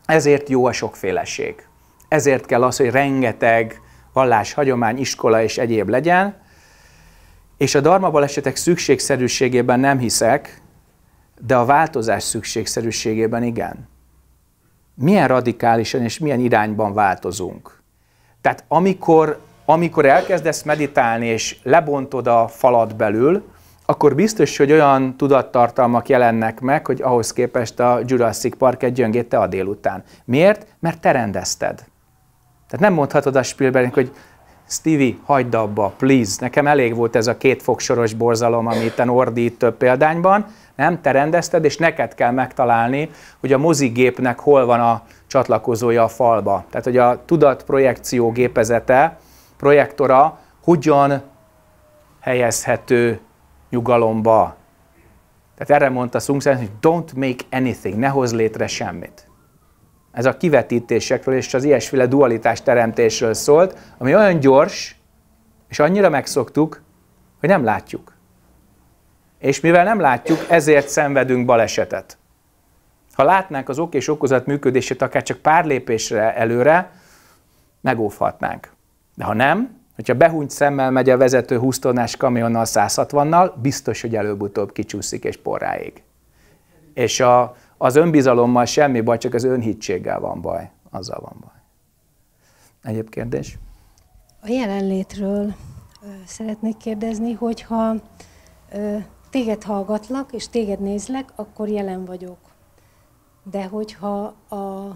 Speaker 1: Ezért jó a sokféleség. Ezért kell az, hogy rengeteg vallás, hagyomány, iskola és egyéb legyen, és a darma balesetek szükségszerűségében nem hiszek, de a változás szükségszerűségében igen milyen radikálisan és milyen irányban változunk. Tehát amikor, amikor elkezdesz meditálni és lebontod a falat belül, akkor biztos, hogy olyan tudattartalmak jelennek meg, hogy ahhoz képest a Jurassic Park egy gyöngéte a délután. Miért? Mert te rendezted. Tehát nem mondhatod a Spielbergnek, hogy Stevie, hagyd abba, please, nekem elég volt ez a két fogsoros borzalom, amit te ordít több példányban, nem? Te rendezted, és neked kell megtalálni, hogy a mozigépnek hol van a csatlakozója a falba. Tehát, hogy a tudatprojekció gépezete, projektora hogyan helyezhető nyugalomba. Tehát erre mondta Sung hogy don't make anything, ne hoz létre semmit. Ez a kivetítésekről és az ilyesféle dualitás teremtésről szólt, ami olyan gyors, és annyira megszoktuk, hogy nem látjuk. És mivel nem látjuk, ezért szenvedünk balesetet. Ha látnánk az ok és okozat működését akár csak pár lépésre előre, megóvhatnánk. De ha nem, hogyha behúnyt szemmel megy a vezető 20 tonnás kamionnal 160-nal, biztos, hogy előbb-utóbb kicsúszik és porráig. És a az önbizalommal semmi baj, csak az önhitséggel van baj. Azzal van baj. Egyéb kérdés?
Speaker 5: A jelenlétről szeretnék kérdezni, hogyha téged hallgatlak és téged nézlek, akkor jelen vagyok. De hogyha a,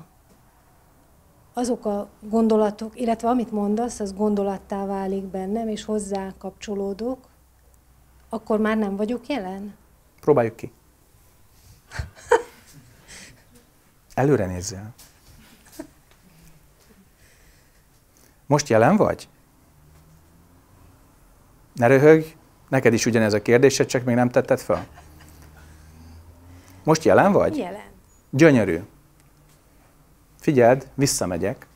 Speaker 5: azok a gondolatok, illetve amit mondasz, az gondolattá válik bennem, és hozzá kapcsolódok, akkor már nem vagyok jelen?
Speaker 1: Próbáljuk ki. Előre nézzél. Most jelen vagy? Ne röhögj, neked is ugyanez a kérdése, csak még nem tetted fel. Most jelen vagy? Jelen. Gyönyörű. Figyeld, visszamegyek.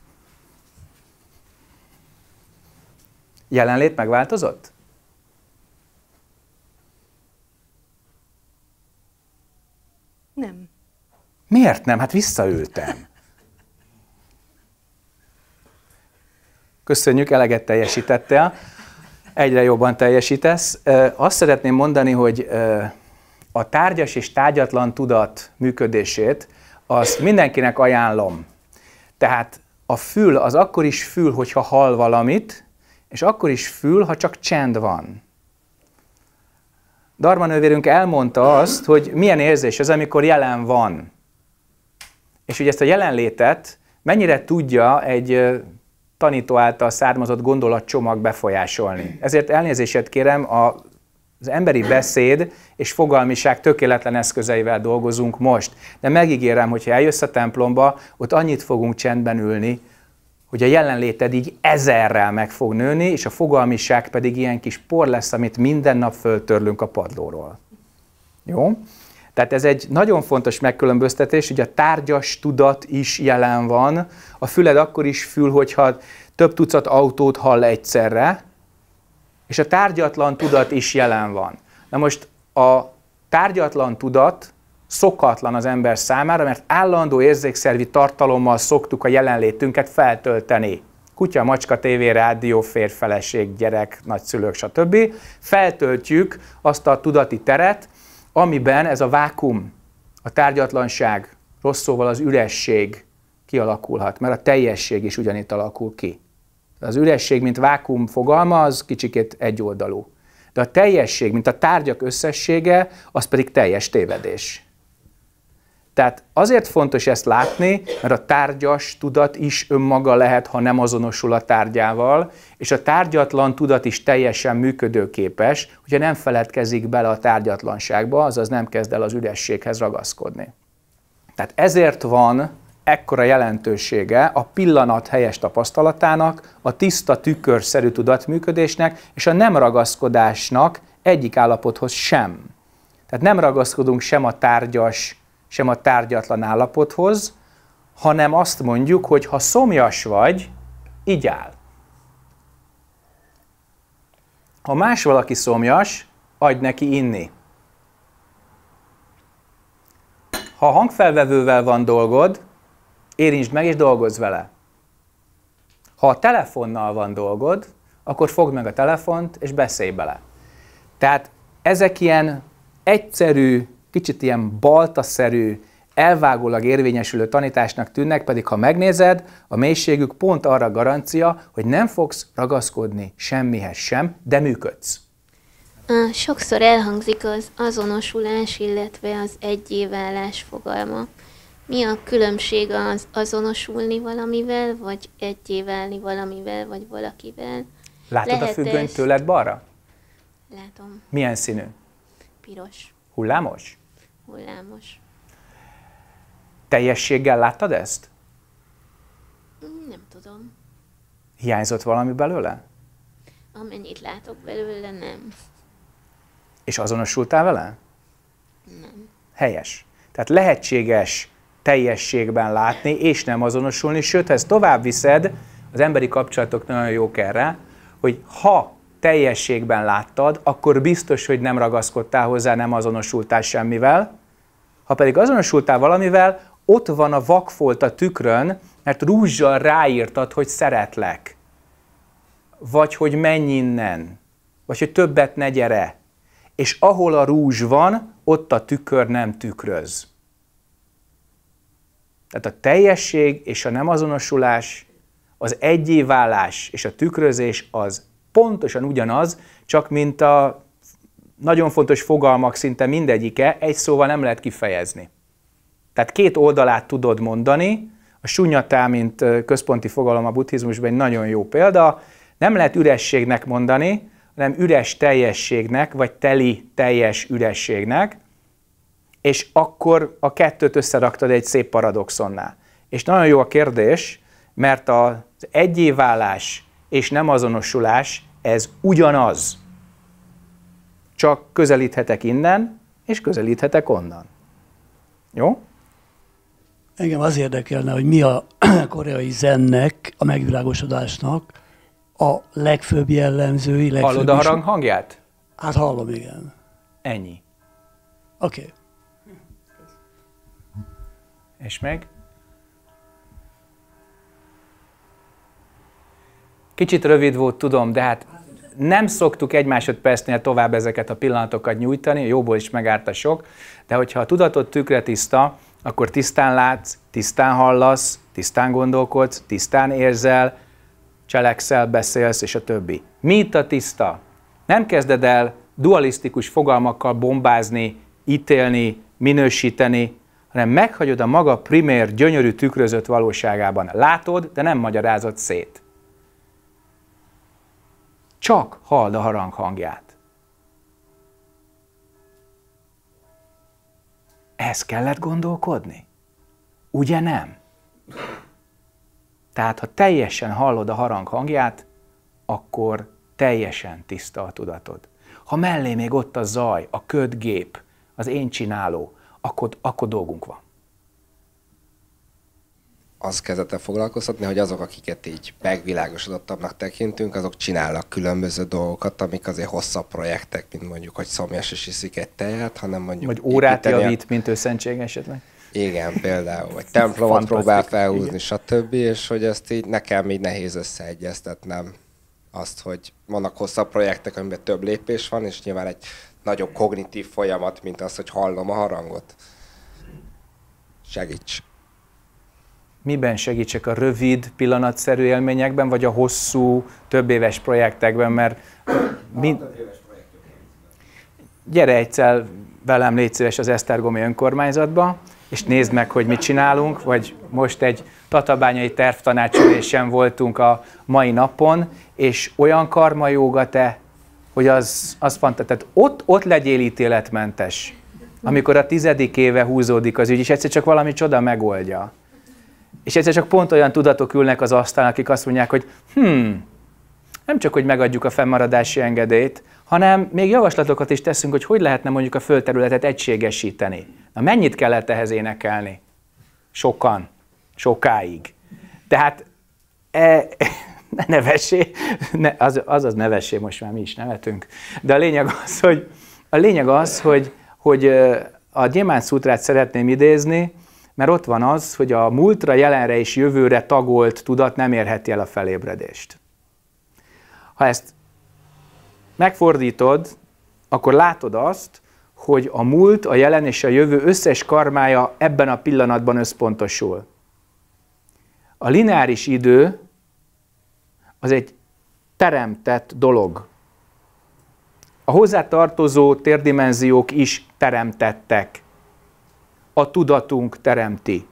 Speaker 1: Jelenlét megváltozott? Nem. Miért nem? Hát visszaültem. Köszönjük, eleget teljesítettél. Egyre jobban teljesítesz. Azt szeretném mondani, hogy a tárgyas és tárgyatlan tudat működését azt mindenkinek ajánlom. Tehát a fül az akkor is fül, hogyha hall valamit, és akkor is fül, ha csak csend van. Darmanővérünk elmondta azt, hogy milyen érzés az, amikor jelen van és hogy ezt a jelenlétet mennyire tudja egy tanító által származott gondolatcsomag befolyásolni. Ezért elnézést kérem, a, az emberi beszéd és fogalmiság tökéletlen eszközeivel dolgozunk most. De megígérem, hogy ha eljössz a templomba, ott annyit fogunk csendben ülni, hogy a jelenléted így ezerrel meg fog nőni, és a fogalmiság pedig ilyen kis por lesz, amit minden nap föltörlünk a padlóról. Jó? Tehát ez egy nagyon fontos megkülönböztetés, hogy a tárgyas tudat is jelen van. A füled akkor is fül, hogyha több tucat autót hall egyszerre, és a tárgyatlan tudat is jelen van. Na most a tárgyatlan tudat szokatlan az ember számára, mert állandó érzékszervi tartalommal szoktuk a jelenlétünket feltölteni. Kutya, macska, tévé, rádió, férfeleség, gyerek, nagyszülők, stb. Feltöltjük azt a tudati teret, amiben ez a vákum, a tárgyatlanság, rossz szóval az üresség kialakulhat, mert a teljesség is ugyanitt alakul ki. Az üresség, mint vákum fogalma, az kicsikét egyoldalú. De a teljesség, mint a tárgyak összessége, az pedig teljes tévedés. Tehát azért fontos ezt látni, mert a tárgyas tudat is önmaga lehet, ha nem azonosul a tárgyával, és a tárgyatlan tudat is teljesen működőképes, hogyha nem feledkezik bele a tárgyatlanságba, azaz nem kezd el az ürességhez ragaszkodni. Tehát ezért van ekkora jelentősége a pillanat helyes tapasztalatának, a tiszta tükörszerű tudatműködésnek és a nem ragaszkodásnak egyik állapothoz sem. Tehát nem ragaszkodunk sem a tárgyas sem a tárgyatlan állapothoz, hanem azt mondjuk, hogy ha szomjas vagy, igyál. Ha más valaki szomjas, adj neki inni. Ha hangfelvevővel van dolgod, érintsd meg és dolgozz vele. Ha a telefonnal van dolgod, akkor fogd meg a telefont és beszélj bele. Tehát ezek ilyen egyszerű kicsit ilyen baltaszerű, elvágólag érvényesülő tanításnak tűnnek, pedig ha megnézed, a mélységük pont arra garancia, hogy nem fogsz ragaszkodni semmihez sem, de működsz.
Speaker 6: Sokszor elhangzik az azonosulás, illetve az egyévállás fogalma. Mi a különbség az azonosulni valamivel, vagy egyéválni valamivel, vagy valakivel? Látod Lehet a függönyt
Speaker 1: tőled balra? Látom. Milyen színű? Piros. Hullámos?
Speaker 6: hullámos.
Speaker 1: Teljességgel láttad ezt?
Speaker 6: Mm, nem tudom.
Speaker 1: Hiányzott valami belőle?
Speaker 6: Amennyit látok belőle, nem.
Speaker 1: És azonosultál vele? Nem. Helyes. Tehát lehetséges teljességben látni, és nem azonosulni, sőt, ha ezt tovább viszed, az emberi kapcsolatok nagyon jók erre, hogy ha teljességben láttad, akkor biztos, hogy nem ragaszkodtál hozzá, nem azonosultál semmivel, ha pedig azonosultál valamivel, ott van a vakfolt a tükrön, mert rúzsal ráírtad, hogy szeretlek. Vagy hogy menj innen. Vagy hogy többet ne gyere. És ahol a rúzs van, ott a tükör nem tükröz. Tehát a teljesség és a nem azonosulás, az egyéválás és a tükrözés az pontosan ugyanaz, csak mint a nagyon fontos fogalmak szinte mindegyike egy szóval nem lehet kifejezni. Tehát két oldalát tudod mondani, a sunyatá, mint központi fogalom a buddhizmusban egy nagyon jó példa, nem lehet ürességnek mondani, hanem üres teljességnek, vagy teli teljes ürességnek, és akkor a kettőt összeraktad egy szép paradoxonnál. És nagyon jó a kérdés, mert az egyéválás és nem azonosulás, ez ugyanaz csak közelíthetek innen, és közelíthetek onnan.
Speaker 3: Jó? Engem az érdekelne, hogy mi a koreai zennek, a megvilágosodásnak a legfőbb jellemzői, legfőbb Hallod a harang
Speaker 1: hangját? Hát hallom, igen. Ennyi. Oké. Okay. És meg? Kicsit rövid volt, tudom, de hát nem szoktuk egy másodpercnél tovább ezeket a pillanatokat nyújtani, jóból is megárt a sok, de hogyha a tudatod tükre tiszta, akkor tisztán látsz, tisztán hallasz, tisztán gondolkodsz, tisztán érzel, cselekszel, beszélsz, és a többi. Mi itt a tiszta? Nem kezded el dualisztikus fogalmakkal bombázni, ítélni, minősíteni, hanem meghagyod a maga primér, gyönyörű tükrözött valóságában. Látod, de nem magyarázod szét. Csak halld a harang hangját. Ez kellett gondolkodni? Ugye nem? Tehát, ha teljesen hallod a harang hangját, akkor teljesen tiszta a tudatod. Ha mellé még ott a zaj, a ködgép, az én csináló, akkor, akkor dolgunk van az kezdett el foglalkoztatni, hogy azok, akiket így megvilágosodottabbnak tekintünk, azok csinálnak különböző dolgokat, amik azért hosszabb projektek, mint mondjuk, hogy szomjas és iszik egy teát, hanem mondjuk... Vagy órát javít, a... mint ő szentség esetleg. Igen, például, vagy templomat próbál felhúzni, igen. stb. És hogy ezt így
Speaker 4: nekem így nehéz összeegyeztetnem azt, hogy vannak hosszabb projektek, amiben több
Speaker 3: lépés van, és nyilván egy nagyobb kognitív folyamat, mint az, hogy hallom a harangot.
Speaker 1: Segíts! miben segítsek a rövid, pillanatszerű élményekben, vagy a hosszú, több éves projektekben, mert... mi... Gyere egyszer velem, légy szíves az Esztergomi önkormányzatba, és nézd meg, hogy mit csinálunk, vagy most egy tatabányai tervtanácsülésen voltunk a mai napon, és olyan karma jóga te, hogy az, az fantasztikus. Tehát ott, ott legyél ítéletmentes, amikor a tizedik éve húzódik az ügy, és egyszer csak valami csoda megoldja. És egyszer csak pont olyan tudatok ülnek az asztalon, akik azt mondják, hogy hm nem csak, hogy megadjuk a fennmaradási engedélyt, hanem még javaslatokat is teszünk, hogy hogy lehetne mondjuk a földterületet egységesíteni. Na mennyit kellett ehhez énekelni? Sokan. Sokáig. Tehát e, ne nevessé, ne, az, az az nevessé, most már mi is nevetünk. De a lényeg az, hogy, a lényeg az, hogy, hogy a gyémánt Szutrát szeretném idézni, mert ott van az, hogy a múltra, jelenre és jövőre tagolt tudat nem érheti el a felébredést. Ha ezt megfordítod, akkor látod azt, hogy a múlt, a jelen és a jövő összes karmája ebben a pillanatban összpontosul. A lineáris idő az egy teremtett dolog. A hozzátartozó térdimenziók is teremtettek a tudatunk teremti.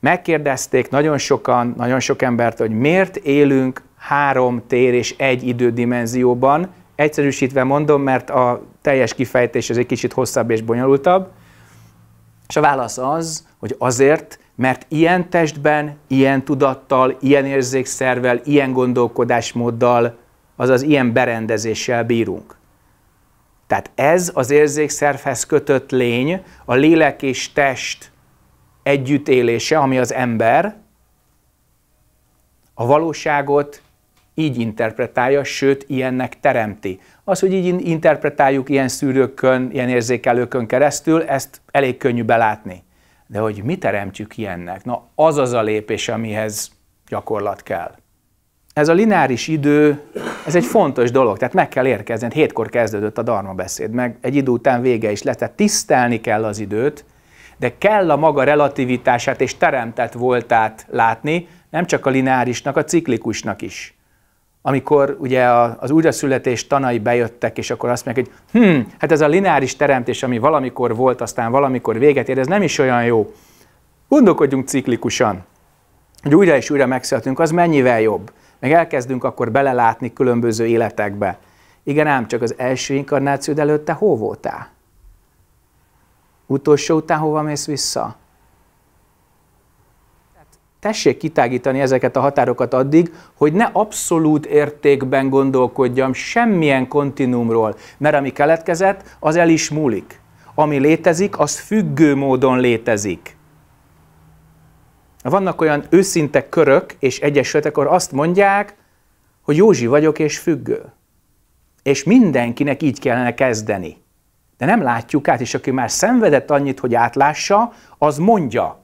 Speaker 1: Megkérdezték nagyon sokan, nagyon sok embert, hogy miért élünk három tér és egy idődimenzióban. Egyszerűsítve mondom, mert a teljes kifejtés az egy kicsit hosszabb és bonyolultabb. És a válasz az, hogy azért, mert ilyen testben, ilyen tudattal, ilyen érzékszervel, ilyen gondolkodásmóddal, azaz ilyen berendezéssel bírunk. Tehát ez az érzékszervhez kötött lény, a lélek és test együttélése, ami az ember, a valóságot így interpretálja, sőt, ilyennek teremti. Az, hogy így interpretáljuk ilyen szűrőkön, ilyen érzékelőkön keresztül, ezt elég könnyű belátni. De hogy mi teremtjük ilyennek? Na, az az a lépés, amihez gyakorlat kell ez a lineáris idő, ez egy fontos dolog, tehát meg kell érkezni. Hát hétkor kezdődött a darma beszéd, meg egy idő után vége is lett, tehát tisztelni kell az időt, de kell a maga relativitását és teremtett voltát látni, nem csak a lineárisnak, a ciklikusnak is. Amikor ugye az újraszületés tanai bejöttek, és akkor azt mondják, hogy hm, hát ez a lineáris teremtés, ami valamikor volt, aztán valamikor véget ér, ez nem is olyan jó. Gondolkodjunk ciklikusan, hogy újra és újra megszületünk, az mennyivel jobb meg elkezdünk akkor belelátni különböző életekbe. Igen ám, csak az első inkarnációd előtte hol voltál? Utolsó után hova mész vissza? tessék kitágítani ezeket a határokat addig, hogy ne abszolút értékben gondolkodjam semmilyen kontinumról, mert ami keletkezett, az el is múlik. Ami létezik, az függő módon létezik. Vannak olyan őszinte körök és egyesületek, akkor azt mondják, hogy Józsi vagyok és függő. És mindenkinek így kellene kezdeni. De nem látjuk át, és aki már szenvedett annyit, hogy átlássa, az mondja.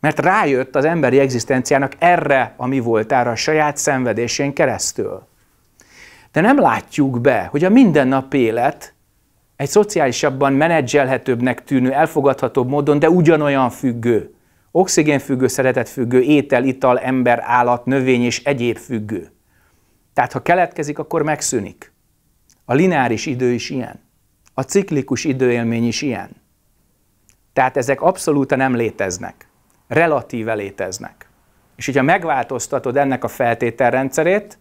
Speaker 1: Mert rájött az emberi egzisztenciának erre ami volt ára a saját szenvedésén keresztül. De nem látjuk be, hogy a mindennapi élet egy szociálisabban menedzselhetőbbnek tűnő, elfogadhatóbb módon, de ugyanolyan függő. Oxigénfüggő, szeretetfüggő, étel, ital, ember, állat, növény és egyéb függő. Tehát ha keletkezik, akkor megszűnik. A lineáris idő is ilyen. A ciklikus időélmény is ilyen. Tehát ezek abszolút nem léteznek. Relatíve léteznek. És hogyha megváltoztatod ennek a feltételrendszerét,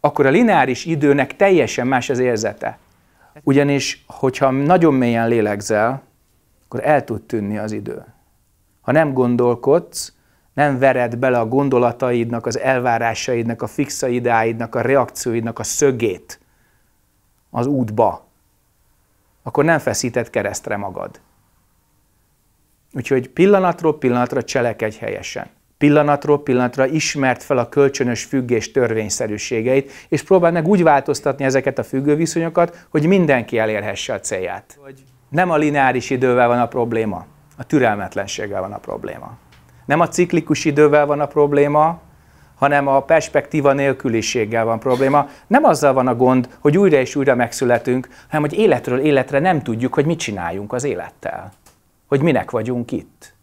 Speaker 1: akkor a lineáris időnek teljesen más az érzete. Ugyanis, hogyha nagyon mélyen lélegzel, akkor el tud tűnni az idő. Ha nem gondolkodsz, nem vered bele a gondolataidnak, az elvárásaidnak, a ideáidnak, a reakcióidnak a szögét az útba, akkor nem feszíted keresztre magad. Úgyhogy pillanatról pillanatra cselekedj helyesen. Pillanatról pillanatra ismert fel a kölcsönös függés törvényszerűségeit, és próbáld meg úgy változtatni ezeket a függőviszonyokat, hogy mindenki elérhesse a célját. Nem a lineáris idővel van a probléma, a türelmetlenséggel van a probléma. Nem a ciklikus idővel van a probléma, hanem a perspektíva nélküliséggel van probléma. Nem azzal van a gond, hogy újra és újra megszületünk, hanem hogy életről életre nem tudjuk, hogy mit csináljunk az élettel. Hogy minek vagyunk itt.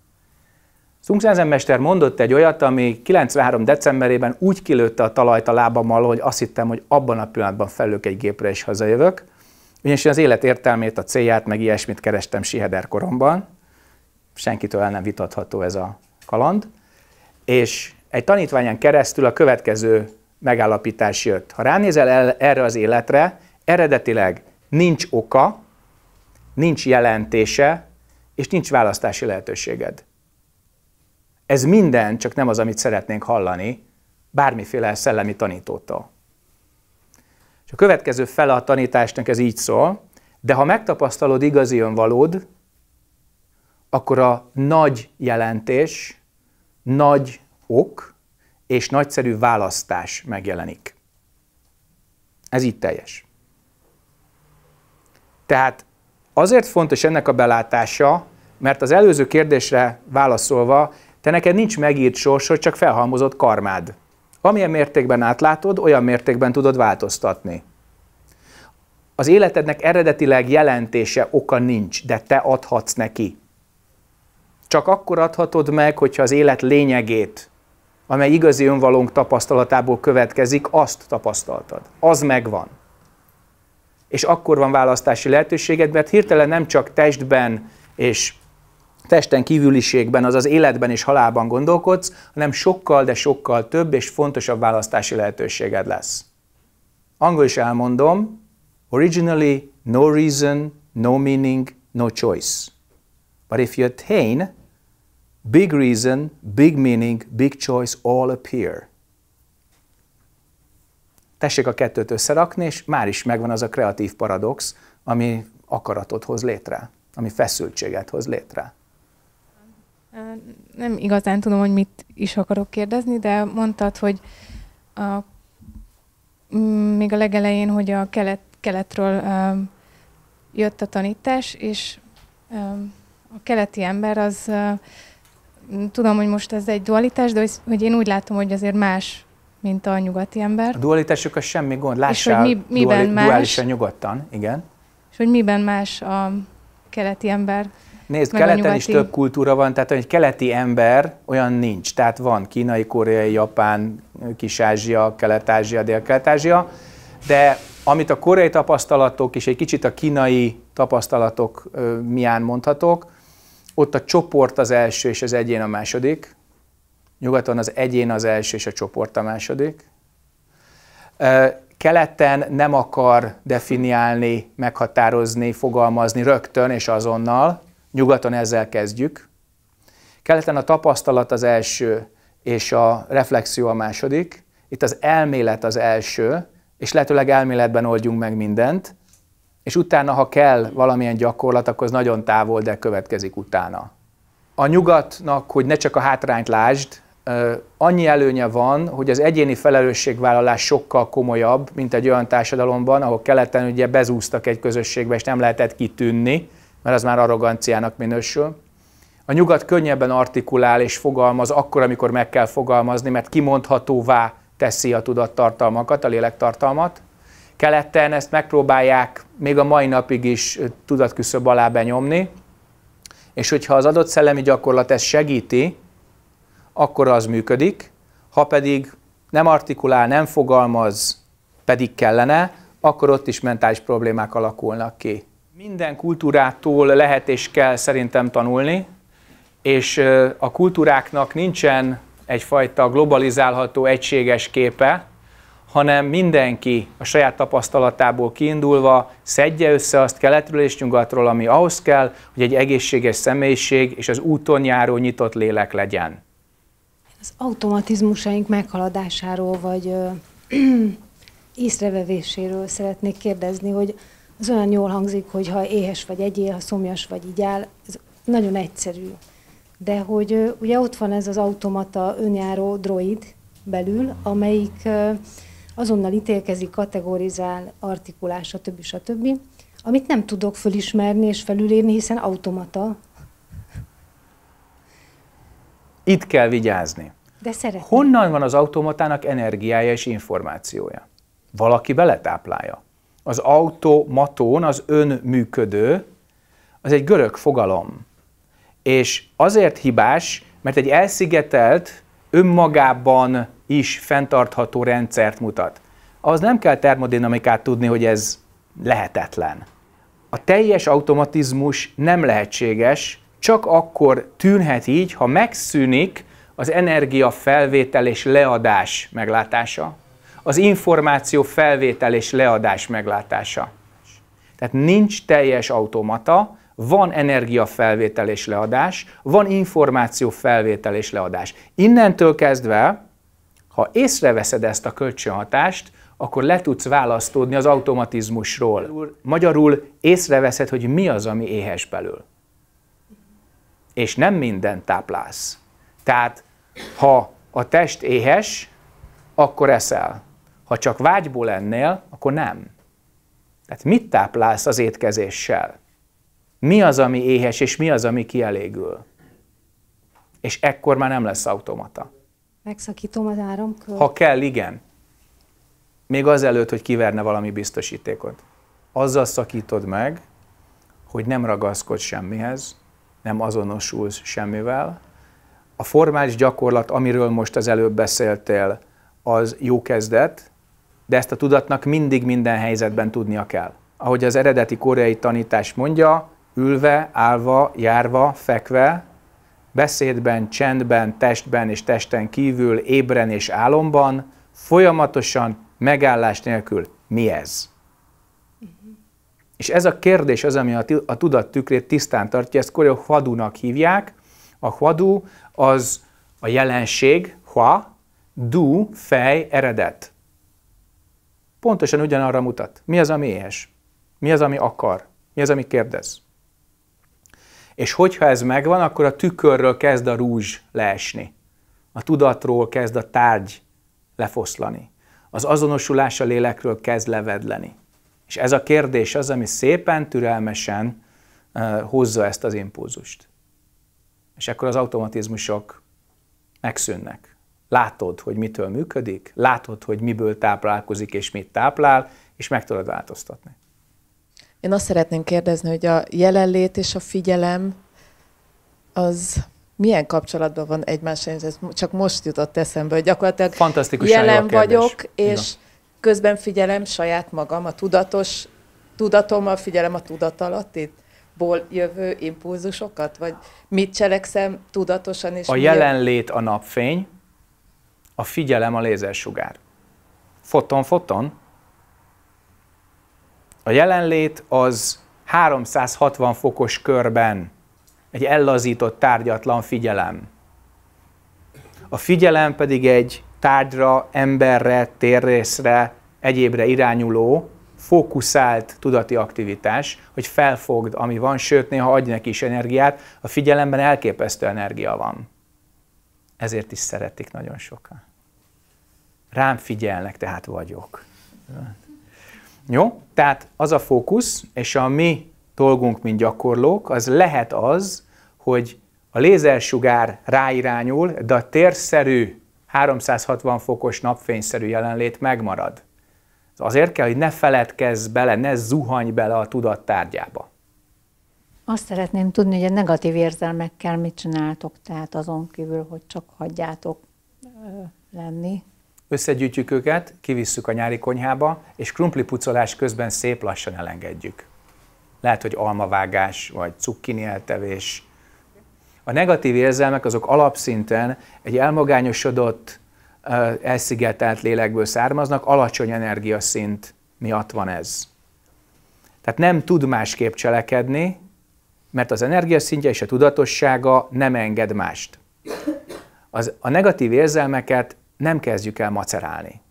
Speaker 1: Szungszázen mester mondott egy olyat, ami 93. decemberében úgy kilőtte a talajt a lábam alól, hogy azt hittem, hogy abban a pillanatban felülök egy gépre és hazajövök. Ugyanis az élet értelmét, a célját, meg ilyesmit kerestem siheder koromban senkitől el nem vitatható ez a kaland, és egy tanítványán keresztül a következő megállapítás jött. Ha ránézel el, erre az életre, eredetileg nincs oka, nincs jelentése, és nincs választási lehetőséged. Ez minden, csak nem az, amit szeretnénk hallani, bármiféle szellemi tanítótól. És a következő fele a tanításnak ez így szól, de ha megtapasztalod igazi önvalód, akkor a nagy jelentés, nagy ok és nagyszerű választás megjelenik. Ez így teljes. Tehát azért fontos ennek a belátása, mert az előző kérdésre válaszolva, te neked nincs megírt sorsod, csak felhalmozott karmád. Amilyen mértékben átlátod, olyan mértékben tudod változtatni. Az életednek eredetileg jelentése, oka nincs, de te adhatsz neki. Csak akkor adhatod meg, hogyha az élet lényegét, amely igazi önvalónk tapasztalatából következik, azt tapasztaltad. Az megvan. És akkor van választási lehetőséged, mert hirtelen nem csak testben és testen kívüliségben, azaz életben és halálban gondolkodsz, hanem sokkal, de sokkal több és fontosabb választási lehetőséged lesz. Angol is elmondom, originally no reason, no meaning, no choice. But if you attain, big reason, big meaning, big choice all appear. Tessék a kettőt összerakni, és már is megvan az a kreatív paradox, ami akaratot hoz létre, ami feszültséget hoz létre.
Speaker 4: Nem igazán tudom, hogy mit is akarok kérdezni, de mondtad, hogy a, még a legelején, hogy a kelet, keletről jött a tanítás, és a keleti ember az, tudom, hogy most ez egy dualitás, de hogy én úgy látom, hogy azért más, mint a nyugati ember. A
Speaker 1: dualitások az semmi gond, lássál és hogy mi, miben duali, más, duálisan nyugodtan, igen.
Speaker 4: És hogy miben más a keleti ember,
Speaker 1: Nézd, Meg keleten is több kultúra van, tehát egy keleti ember olyan nincs. Tehát van kínai, koreai, japán, kis-ázsia, kelet-ázsia, dél-kelet-ázsia, de amit a koreai tapasztalatok és egy kicsit a kínai tapasztalatok mián mondhatok, ott a csoport az első és az egyén a második. Nyugaton az egyén az első és a csoport a második. Keleten nem akar definiálni, meghatározni, fogalmazni rögtön és azonnal. Nyugaton ezzel kezdjük. Keleten a tapasztalat az első, és a reflexió a második. Itt az elmélet az első, és lehetőleg elméletben oldjunk meg mindent és utána, ha kell valamilyen gyakorlat, akkor az nagyon távol, de következik utána. A nyugatnak, hogy ne csak a hátrányt lásd, annyi előnye van, hogy az egyéni felelősségvállalás sokkal komolyabb, mint egy olyan társadalomban, ahol keleten ugye bezúztak egy közösségbe, és nem lehetett kitűnni, mert az már arroganciának minősül. A nyugat könnyebben artikulál és fogalmaz akkor, amikor meg kell fogalmazni, mert kimondhatóvá teszi a tudattartalmakat, a lélektartalmat. Keleten ezt megpróbálják még a mai napig is tudatküszöb alá benyomni, és hogyha az adott szellemi gyakorlat ezt segíti, akkor az működik, ha pedig nem artikulál, nem fogalmaz, pedig kellene, akkor ott is mentális problémák alakulnak ki. Minden kultúrától lehet és kell szerintem tanulni, és a kultúráknak nincsen egyfajta globalizálható, egységes képe, hanem mindenki a saját tapasztalatából kiindulva szedje össze azt keletről és nyugatról, ami ahhoz kell, hogy egy egészséges személyiség és az úton járó nyitott lélek legyen.
Speaker 5: Az automatizmusaink meghaladásáról, vagy ö, észrevevéséről szeretnék kérdezni, hogy az olyan jól hangzik, hogy ha éhes vagy egyél, ha szomjas vagy így áll, ez nagyon egyszerű. De hogy ö, ugye ott van ez az automata önjáró droid belül, amelyik ö, azonnal ítélkezik, kategorizál, artikulál, stb. stb. Amit nem tudok fölismerni és felülírni, hiszen automata.
Speaker 1: Itt kell vigyázni. De szeretném. Honnan van az automatának energiája és információja? Valaki beletáplálja. Az automaton az önműködő, az egy görög fogalom. És azért hibás, mert egy elszigetelt, önmagában is fenntartható rendszert mutat. Az nem kell termodinamikát tudni, hogy ez lehetetlen. A teljes automatizmus nem lehetséges, csak akkor tűnhet így, ha megszűnik az energia felvétel és leadás meglátása, az információ felvétel és leadás meglátása. Tehát nincs teljes automata, van energiafelvétel és leadás, van információ felvétel és leadás. Innentől kezdve, ha észreveszed ezt a kölcsönhatást, akkor le tudsz választódni az automatizmusról. Magyarul észreveszed, hogy mi az, ami éhes belül. És nem minden táplálsz. Tehát, ha a test éhes, akkor eszel. Ha csak vágyból ennél, akkor nem. Tehát mit táplálsz az étkezéssel? Mi az, ami éhes, és mi az, ami kielégül. És ekkor már nem lesz automata.
Speaker 5: Megszakítom az áramkört.
Speaker 1: Ha kell, igen. Még azelőtt, hogy kiverne valami biztosítékot. Azzal szakítod meg, hogy nem ragaszkodsz semmihez, nem azonosulsz semmivel. A formális gyakorlat, amiről most az előbb beszéltél, az jó kezdet, de ezt a tudatnak mindig minden helyzetben tudnia kell. Ahogy az eredeti koreai tanítás mondja, ülve, állva, járva, fekve, beszédben, csendben, testben és testen kívül, ébren és álomban, folyamatosan, megállás nélkül. Mi ez? És ez a kérdés az, ami a, tudat tükrét tisztán tartja, ezt koreó hadúnak hívják. A hadú az a jelenség, ha, du, fej, eredet. Pontosan ugyanarra mutat. Mi az, ami éhes? Mi az, ami akar? Mi az, ami kérdez? És hogyha ez megvan, akkor a tükörről kezd a rúzs leesni. A tudatról kezd a tárgy lefoszlani. Az azonosulás a lélekről kezd levedleni. És ez a kérdés az, ami szépen, türelmesen hozza ezt az impulzust. És akkor az automatizmusok megszűnnek. Látod, hogy mitől működik, látod, hogy miből táplálkozik és mit táplál, és meg tudod változtatni.
Speaker 4: Én azt szeretném kérdezni, hogy a jelenlét és a figyelem az milyen kapcsolatban van egymással? Ez csak most jutott eszembe, hogy gyakorlatilag jelen vagyok, és Igen. közben figyelem saját magam, a tudatos tudatommal figyelem a tudatalatit ból jövő impulzusokat? Vagy mit cselekszem tudatosan? is. a milyen...
Speaker 1: jelenlét a napfény, a figyelem a lézersugár. Foton-foton, a jelenlét az 360 fokos körben egy ellazított tárgyatlan figyelem. A figyelem pedig egy tárgyra, emberre, térrészre, egyébre irányuló, fókuszált tudati aktivitás, hogy felfogd, ami van, sőt, néha adj neki is energiát, a figyelemben elképesztő energia van. Ezért is szeretik nagyon sokan. Rám figyelnek, tehát vagyok. Jó? Tehát az a fókusz, és a mi dolgunk, mint gyakorlók, az lehet az, hogy a lézersugár ráirányul, de a térszerű 360 fokos napfényszerű jelenlét megmarad. Azért kell, hogy ne feledkezz bele, ne zuhanj bele a tudattárgyába.
Speaker 6: Azt szeretném tudni, hogy a negatív érzelmekkel mit csináltok, tehát azon kívül, hogy csak hagyjátok lenni,
Speaker 1: összegyűjtjük őket, kivisszük a nyári konyhába, és krumpli pucolás közben szép lassan elengedjük. Lehet, hogy almavágás, vagy cukkini eltevés. A negatív érzelmek azok alapszinten egy elmagányosodott, elszigetelt lélekből származnak, alacsony energiaszint miatt van ez. Tehát nem tud másképp cselekedni, mert az energiaszintje és a tudatossága nem enged mást. Az, a negatív érzelmeket nem kezdjük el macerálni.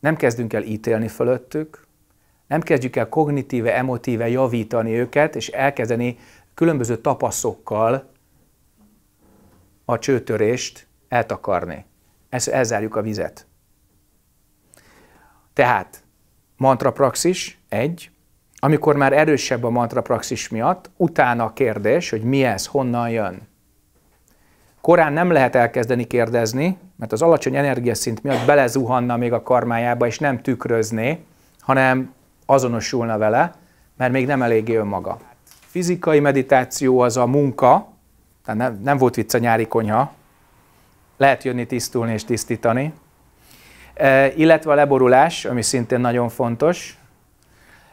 Speaker 1: Nem kezdünk el ítélni fölöttük, nem kezdjük el kognitíve, emotíve javítani őket, és elkezdeni különböző tapaszokkal a csőtörést eltakarni. Ezt elzárjuk a vizet. Tehát mantrapraxis, egy. Amikor már erősebb a mantrapraxis miatt, utána a kérdés, hogy mi ez, honnan jön korán nem lehet elkezdeni kérdezni, mert az alacsony energiaszint miatt belezuhanna még a karmájába, és nem tükrözné, hanem azonosulna vele, mert még nem eléggé önmaga. Fizikai meditáció az a munka, tehát nem, nem volt vicc a nyári konyha, lehet jönni tisztulni és tisztítani, e, illetve a leborulás, ami szintén nagyon fontos,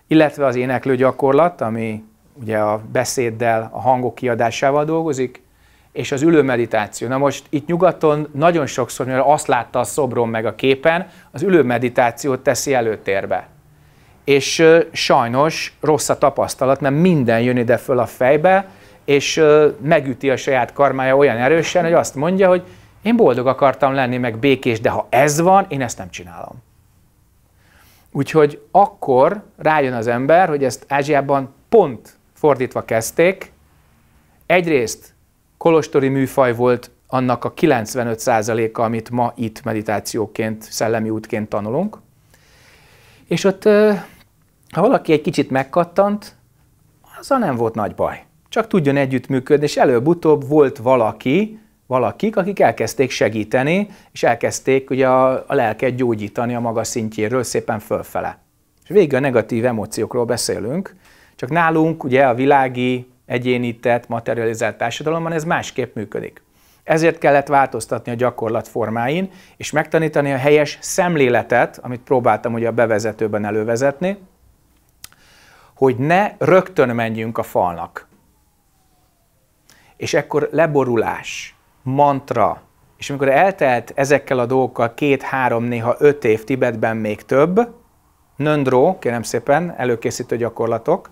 Speaker 1: illetve az éneklő gyakorlat, ami ugye a beszéddel, a hangok kiadásával dolgozik, és az ülő meditáció. Na most itt nyugaton nagyon sokszor, mivel azt látta a szobron meg a képen, az ülő meditációt teszi előtérbe. És ö, sajnos rossz a tapasztalat, mert minden jön ide föl a fejbe, és ö, megüti a saját karmája olyan erősen, hogy azt mondja, hogy én boldog akartam lenni, meg békés, de ha ez van, én ezt nem csinálom. Úgyhogy akkor rájön az ember, hogy ezt Ázsiában pont fordítva kezdték. Egyrészt kolostori műfaj volt annak a 95%-a, amit ma itt meditációként, szellemi útként tanulunk. És ott, ha valaki egy kicsit megkattant, azzal nem volt nagy baj. Csak tudjon együttműködni, és előbb-utóbb volt valaki, valakik, akik elkezdték segíteni, és elkezdték ugye a, a lelket gyógyítani a maga szintjéről szépen fölfele. És végig a negatív emóciókról beszélünk, csak nálunk ugye a világi egyénített, materializált társadalomban ez másképp működik. Ezért kellett változtatni a gyakorlat formáin, és megtanítani a helyes szemléletet, amit próbáltam ugye a bevezetőben elővezetni, hogy ne rögtön menjünk a falnak. És ekkor leborulás, mantra, és amikor eltelt ezekkel a dolgokkal két, három, néha öt év Tibetben még több, nöndró, kérem szépen, előkészítő gyakorlatok,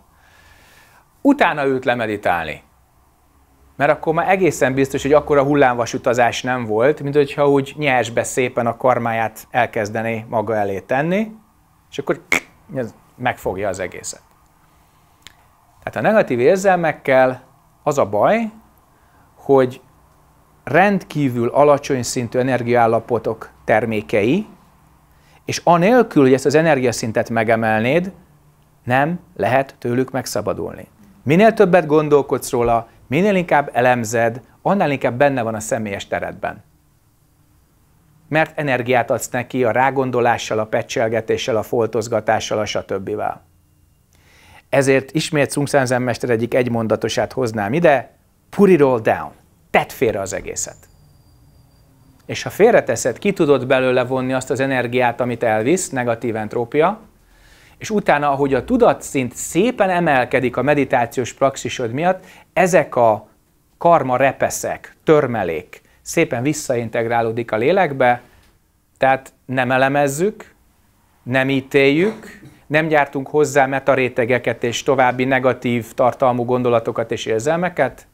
Speaker 1: utána ült lemeditálni. Mert akkor már egészen biztos, hogy akkor a hullámvasutazás nem volt, mint hogyha úgy nyersbe szépen a karmáját elkezdené maga elé tenni, és akkor megfogja az egészet. Tehát a negatív érzelmekkel az a baj, hogy rendkívül alacsony szintű energiaállapotok termékei, és anélkül, hogy ezt az energiaszintet megemelnéd, nem lehet tőlük megszabadulni. Minél többet gondolkodsz róla, minél inkább elemzed, annál inkább benne van a személyes teredben. Mert energiát adsz neki a rágondolással, a pecselgetéssel, a foltozgatással, a stb. Ezért ismét Sun mester egyik egymondatosát hoznám ide, put it all down, tedd félre az egészet. És ha félreteszed, ki tudod belőle vonni azt az energiát, amit elvisz, negatív entrópia, és utána, ahogy a tudatszint szépen emelkedik a meditációs praxisod miatt, ezek a karma repeszek, törmelék szépen visszaintegrálódik a lélekbe, tehát nem elemezzük, nem ítéljük, nem gyártunk hozzá metarétegeket és további negatív tartalmú gondolatokat és érzelmeket,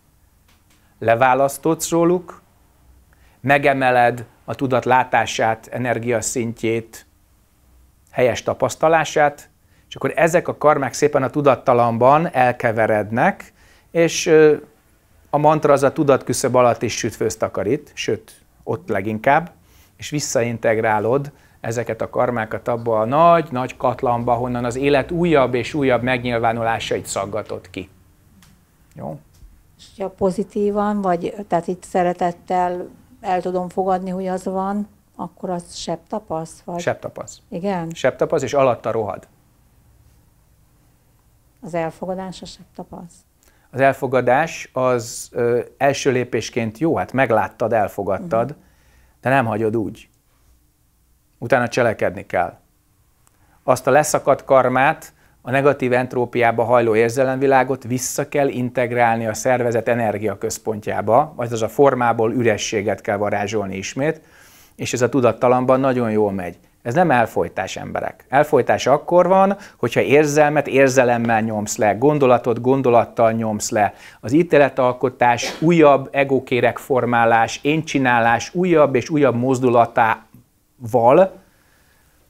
Speaker 1: leválasztodsz róluk, megemeled a tudat látását, energiaszintjét, helyes tapasztalását, és akkor ezek a karmák szépen a tudattalamban elkeverednek, és a mantra az a tudatküszöb alatt is sütfőzt takarít, sőt, ott leginkább, és visszaintegrálod ezeket a karmákat abba a nagy-nagy katlamba, honnan az élet újabb és újabb megnyilvánulásait szaggatott ki. Jó?
Speaker 6: És ha pozitívan, vagy tehát itt szeretettel el tudom fogadni, hogy az van, akkor az sebb tapasz? Vagy? Sebb tapasz. Igen?
Speaker 1: Sebb tapasz, és alatta rohad.
Speaker 6: Az elfogadás se tapaszt.
Speaker 1: Az elfogadás az ö, első lépésként jó, hát megláttad, elfogadtad, uh-huh. de nem hagyod úgy. Utána cselekedni kell. Azt a leszakadt karmát, a negatív entrópiába hajló érzelemvilágot vissza kell integrálni a szervezet energiaközpontjába, azaz a formából ürességet kell varázsolni ismét, és ez a tudattalamban nagyon jól megy. Ez nem elfolytás, emberek. Elfolytás akkor van, hogyha érzelmet érzelemmel nyomsz le, gondolatot gondolattal nyomsz le. Az ítéletalkotás, újabb egókérek formálás, én csinálás, újabb és újabb mozdulatával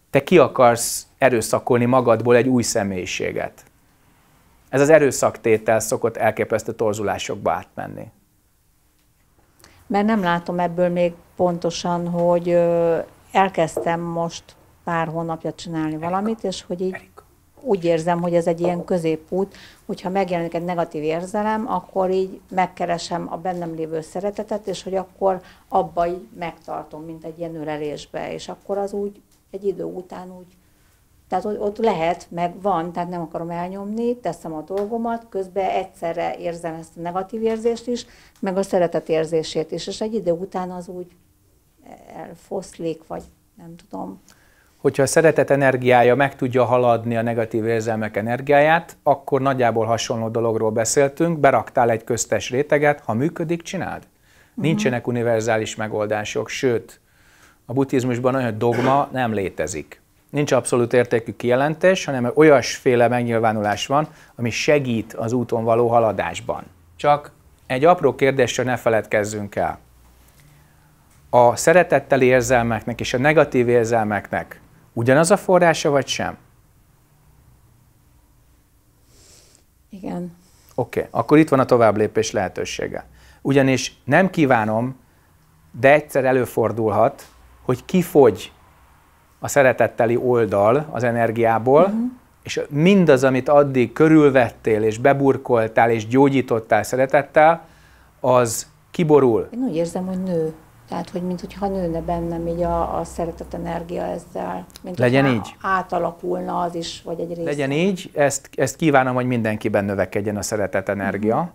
Speaker 1: te ki akarsz erőszakolni magadból egy új személyiséget. Ez az erőszaktétel szokott elképesztő torzulásokba átmenni.
Speaker 6: Mert nem látom ebből még pontosan, hogy elkezdtem most pár hónapja csinálni Erika. valamit, és hogy így Erika. úgy érzem, hogy ez egy ilyen középút, hogyha megjelenik egy negatív érzelem, akkor így megkeresem a bennem lévő szeretetet, és hogy akkor abba így megtartom, mint egy ilyen ölelésbe, és akkor az úgy egy idő után úgy tehát ott, ott lehet, meg van, tehát nem akarom elnyomni, teszem a dolgomat, közben egyszerre érzem ezt a negatív érzést is, meg a szeretet érzését is, és egy idő után az úgy elfoszlik, vagy nem tudom.
Speaker 1: Hogyha a szeretet energiája meg tudja haladni a negatív érzelmek energiáját, akkor nagyjából hasonló dologról beszéltünk, beraktál egy köztes réteget, ha működik, csináld. Mhm. Nincsenek univerzális megoldások, sőt, a buddhizmusban olyan dogma nem létezik. Nincs abszolút értékű kijelentés, hanem olyasféle megnyilvánulás van, ami segít az úton való haladásban. Csak egy apró kérdésre ne feledkezzünk el a szeretetteli érzelmeknek és a negatív érzelmeknek ugyanaz a forrása, vagy sem? Igen. Oké, okay. akkor itt van a továbblépés lehetősége. Ugyanis nem kívánom, de egyszer előfordulhat, hogy kifogy a szeretetteli oldal az energiából, uh-huh. és mindaz, amit addig körülvettél, és beburkoltál, és gyógyítottál szeretettel, az kiborul.
Speaker 6: Én úgy érzem, hogy nő. Tehát, hogy mint hogyha nőne bennem így a, a szeretet energia ezzel. Mint Legyen így. Átalakulna az is, vagy egy része. Legyen
Speaker 1: így, ezt, ezt kívánom, hogy mindenkiben növekedjen a szeretet energia, mm-hmm.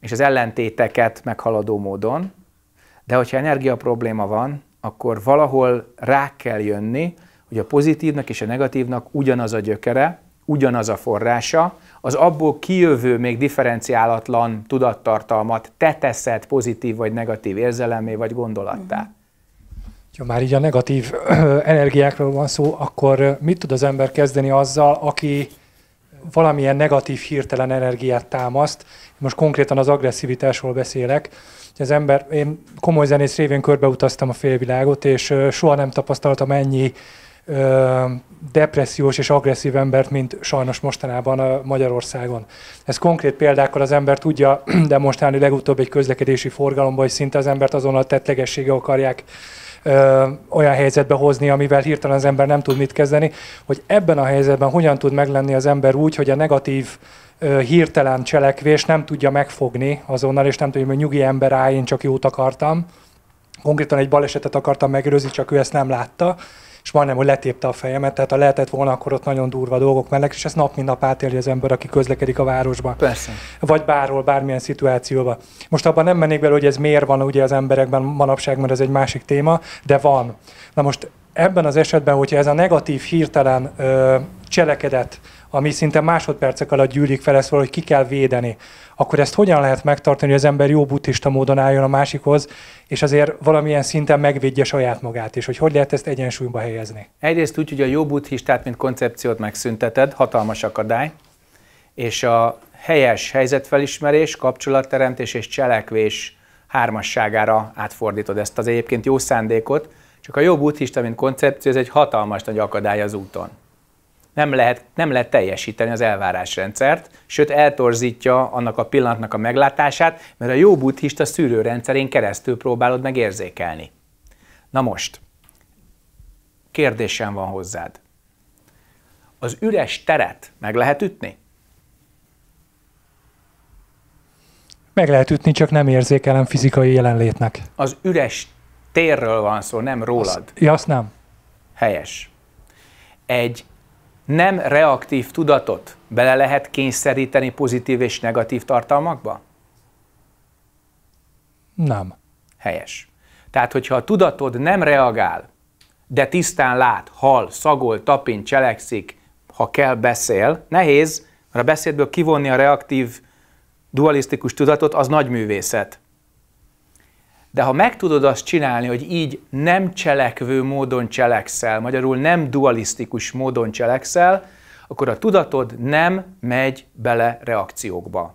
Speaker 1: és az ellentéteket meghaladó módon. De hogyha energia probléma van, akkor valahol rá kell jönni, hogy a pozitívnak és a negatívnak ugyanaz a gyökere, ugyanaz a forrása, az abból kijövő, még differenciálatlan tudattartalmat te teszed pozitív vagy negatív érzelemé vagy gondolattá. uh
Speaker 3: Ha már így a negatív energiákról van szó, akkor mit tud az ember kezdeni azzal, aki valamilyen negatív, hirtelen energiát támaszt? Most konkrétan az agresszivitásról beszélek. Az ember, én komoly zenész révén körbeutaztam a félvilágot, és soha nem tapasztaltam ennyi depressziós és agresszív embert, mint sajnos mostanában a Magyarországon. Ez konkrét példákkal az ember tudja demonstrálni legutóbb egy közlekedési forgalomban, hogy szinte az embert azonnal tettlegessége akarják ö, olyan helyzetbe hozni, amivel hirtelen az ember nem tud mit kezdeni, hogy ebben a helyzetben hogyan tud meglenni az ember úgy, hogy a negatív hirtelen cselekvés nem tudja megfogni azonnal, és nem tudja, hogy nyugi ember áll, én csak jót akartam. Konkrétan egy balesetet akartam megőrizni, csak ő ezt nem látta és majdnem, hogy letépte a fejemet, tehát ha lehetett volna, akkor ott nagyon durva dolgok mennek, és ezt nap mint nap átéli az ember, aki közlekedik a városban. Persze. Vagy bárhol, bármilyen szituációba. Most abban nem mennék bele, hogy ez miért van ugye az emberekben manapság, mert ez egy másik téma, de van. Na most ebben az esetben, hogyha ez a negatív hirtelen ö, cselekedet ami szinte másodpercek alatt gyűlik fel, ezt valahogy ki kell védeni. Akkor ezt hogyan lehet megtartani, hogy az ember jó buddhista módon álljon a másikhoz, és azért valamilyen szinten megvédje saját magát is, hogy hogy lehet ezt egyensúlyba helyezni?
Speaker 1: Egyrészt úgy, hogy a jó buddhistát, mint koncepciót megszünteted, hatalmas akadály, és a helyes helyzetfelismerés, kapcsolatteremtés és cselekvés hármasságára átfordítod ezt az egyébként jó szándékot, csak a jó buddhista, mint koncepció, ez egy hatalmas nagy akadály az úton nem lehet, nem lehet teljesíteni az elvárásrendszert, sőt eltorzítja annak a pillanatnak a meglátását, mert a jó buddhista szűrőrendszerén keresztül próbálod megérzékelni. Na most, kérdésem van hozzád. Az üres teret meg lehet ütni?
Speaker 3: Meg lehet ütni, csak nem érzékelem fizikai jelenlétnek.
Speaker 1: Az üres térről van szó, nem rólad. Azt, ja, azt nem. Helyes. Egy nem reaktív tudatot bele lehet kényszeríteni pozitív és negatív tartalmakba? Nem. Helyes. Tehát, hogyha a tudatod nem reagál, de tisztán lát, hal, szagol, tapin, cselekszik, ha kell, beszél, nehéz, mert a beszédből kivonni a reaktív, dualisztikus tudatot, az nagy művészet. De ha meg tudod azt csinálni, hogy így nem cselekvő módon cselekszel, magyarul nem dualisztikus módon cselekszel, akkor a tudatod nem megy bele reakciókba.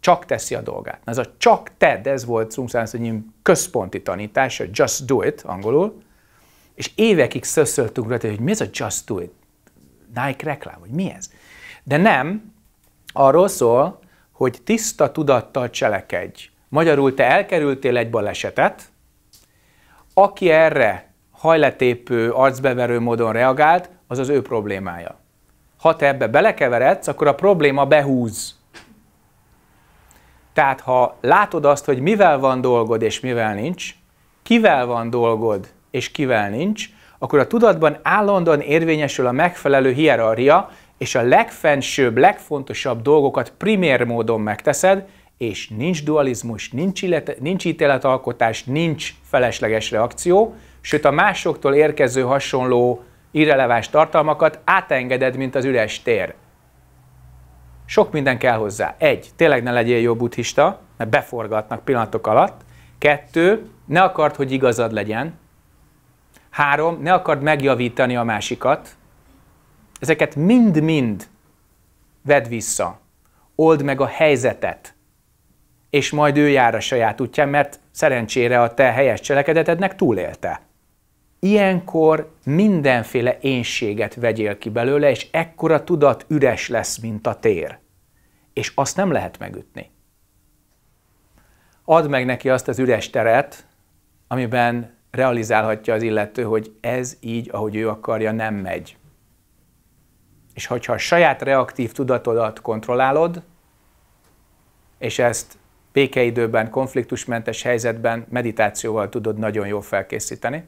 Speaker 1: Csak teszi a dolgát. Na ez a csak tedd, ez volt Sun Sanszonyim központi tanítása, just do it angolul, és évekig szöszöltünk rá, hogy mi ez a just do it? Nike reklám, vagy mi ez? De nem, arról szól, hogy tiszta tudattal cselekedj. Magyarul te elkerültél egy balesetet, aki erre hajletépő, arcbeverő módon reagált, az az ő problémája. Ha te ebbe belekeveredsz, akkor a probléma behúz. Tehát ha látod azt, hogy mivel van dolgod és mivel nincs, kivel van dolgod és kivel nincs, akkor a tudatban állandóan érvényesül a megfelelő hierarchia, és a legfensőbb, legfontosabb dolgokat primér módon megteszed, és nincs dualizmus, nincs, illet, nincs ítéletalkotás, nincs felesleges reakció, sőt a másoktól érkező hasonló irreleváns tartalmakat átengeded, mint az üres tér. Sok minden kell hozzá. Egy, tényleg ne legyél jó buddhista, mert beforgatnak pillanatok alatt. Kettő, ne akard, hogy igazad legyen. Három, ne akard megjavítani a másikat. Ezeket mind-mind vedd vissza. Old meg a helyzetet és majd ő jár a saját útján, mert szerencsére a te helyes cselekedetednek túlélte. Ilyenkor mindenféle énséget vegyél ki belőle, és ekkora tudat üres lesz, mint a tér. És azt nem lehet megütni. Add meg neki azt az üres teret, amiben realizálhatja az illető, hogy ez így, ahogy ő akarja, nem megy. És hogyha a saját reaktív tudatodat kontrollálod, és ezt békeidőben, konfliktusmentes helyzetben meditációval tudod nagyon jól felkészíteni,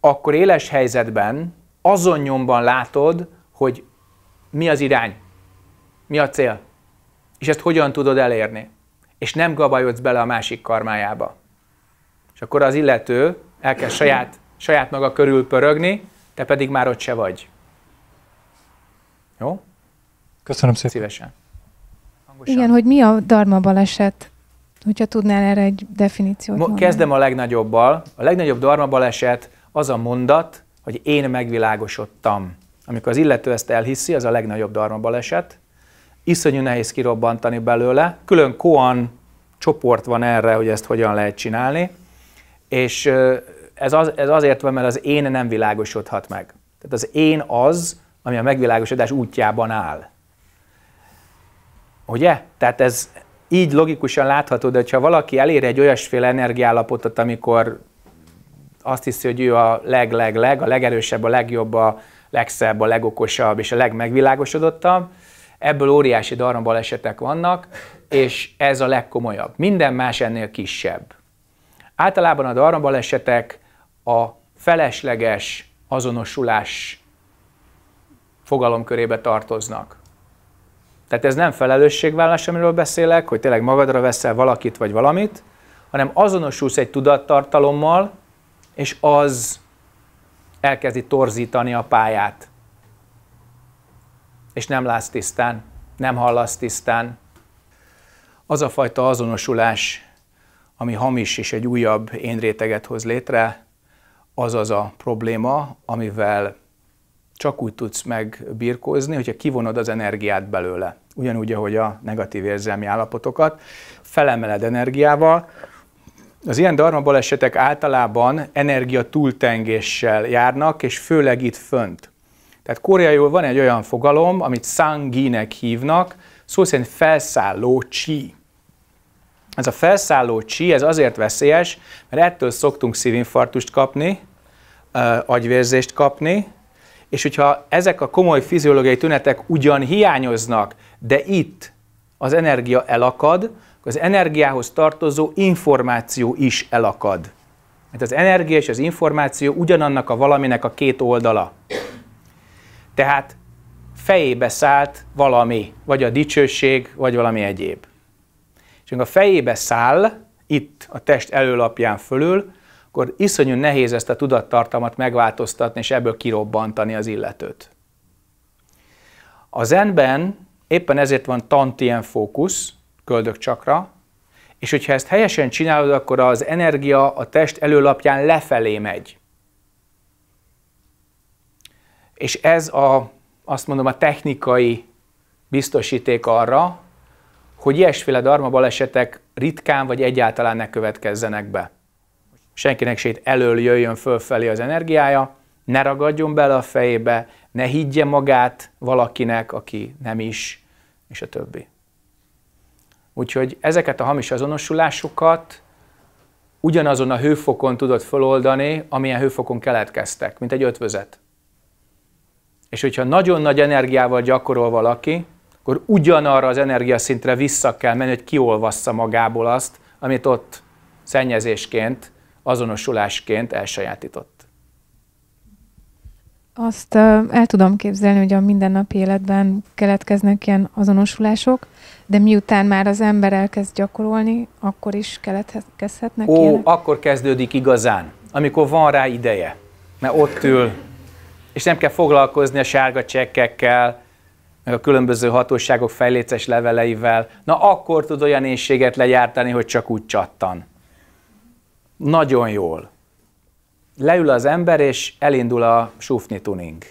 Speaker 1: akkor éles helyzetben azon nyomban látod, hogy mi az irány, mi a cél, és ezt hogyan tudod elérni, és nem gabajodsz bele a másik karmájába. És akkor az illető elkezd saját, saját maga körül pörögni, te pedig már ott se vagy. Jó? Köszönöm szépen. Szívesen.
Speaker 4: Igen, hogy mi a darma baleset? Hogyha tudnál erre egy definíciót Mo- mondani. Kezdem
Speaker 1: a legnagyobbal. A legnagyobb darma baleset az a mondat, hogy én megvilágosodtam. Amikor az illető ezt elhiszi, az a legnagyobb darma baleset. Iszonyú nehéz kirobbantani belőle. Külön koan csoport van erre, hogy ezt hogyan lehet csinálni. És ez, az, ez azért van, mert az én nem világosodhat meg. Tehát az én az, ami a megvilágosodás útjában áll. Ugye? Tehát ez így logikusan látható, de ha valaki elér egy olyasféle energiállapotot, amikor azt hiszi, hogy ő a leg-leg-leg, a legerősebb, a legjobb, a legszebb, a legokosabb és a legmegvilágosodottabb, ebből óriási esetek vannak, és ez a legkomolyabb. Minden más ennél kisebb. Általában a esetek a felesleges azonosulás fogalomkörébe tartoznak. Tehát ez nem felelősségvállás, amiről beszélek, hogy tényleg magadra veszel valakit vagy valamit, hanem azonosulsz egy tudattartalommal, és az elkezdi torzítani a pályát. És nem látsz tisztán, nem hallasz tisztán. Az a fajta azonosulás, ami hamis és egy újabb énréteget hoz létre, az az a probléma, amivel csak úgy tudsz megbirkózni, hogyha kivonod az energiát belőle ugyanúgy, ahogy a negatív érzelmi állapotokat, felemeled energiával. Az ilyen darma balesetek általában energia túltengéssel járnak, és főleg itt fönt. Tehát koreaiul van egy olyan fogalom, amit Sangi-nek hívnak, szó szerint felszálló csi. Ez a felszálló csi, ez azért veszélyes, mert ettől szoktunk szívinfarktust kapni, agyvérzést kapni, és hogyha ezek a komoly fiziológiai tünetek ugyan hiányoznak, de itt az energia elakad, az energiához tartozó információ is elakad. Mert az energia és az információ ugyanannak a valaminek a két oldala. Tehát fejébe szállt valami, vagy a dicsőség, vagy valami egyéb. És amikor a fejébe száll, itt a test előlapján fölül, akkor iszonyú nehéz ezt a tudattartalmat megváltoztatni, és ebből kirobbantani az illetőt. A zenben Éppen ezért van tantien fókusz, köldök csakra, és hogyha ezt helyesen csinálod, akkor az energia a test előlapján lefelé megy. És ez a, azt mondom, a technikai biztosíték arra, hogy ilyesféle darma balesetek ritkán vagy egyáltalán ne következzenek be. Senkinek sét elől jöjjön fölfelé az energiája, ne ragadjon bele a fejébe, ne higgye magát valakinek, aki nem is és a többi. Úgyhogy ezeket a hamis azonosulásokat ugyanazon a hőfokon tudod feloldani, amilyen hőfokon keletkeztek, mint egy ötvözet. És hogyha nagyon nagy energiával gyakorol valaki, akkor ugyanarra az energiaszintre vissza kell menni, hogy kiolvassa magából azt, amit ott szennyezésként, azonosulásként elsajátított.
Speaker 4: Azt el tudom képzelni, hogy a mindennapi életben keletkeznek ilyen azonosulások, de miután már az ember elkezd gyakorolni, akkor is keletkezhetnek Ó, ilyenek?
Speaker 1: akkor kezdődik igazán, amikor van rá ideje, mert ott ül, és nem kell foglalkozni a sárga csekkekkel, meg a különböző hatóságok fejléces leveleivel, na akkor tud olyan énséget lejártani, hogy csak úgy csattan. Nagyon jól leül az ember, és elindul a sufni tuning.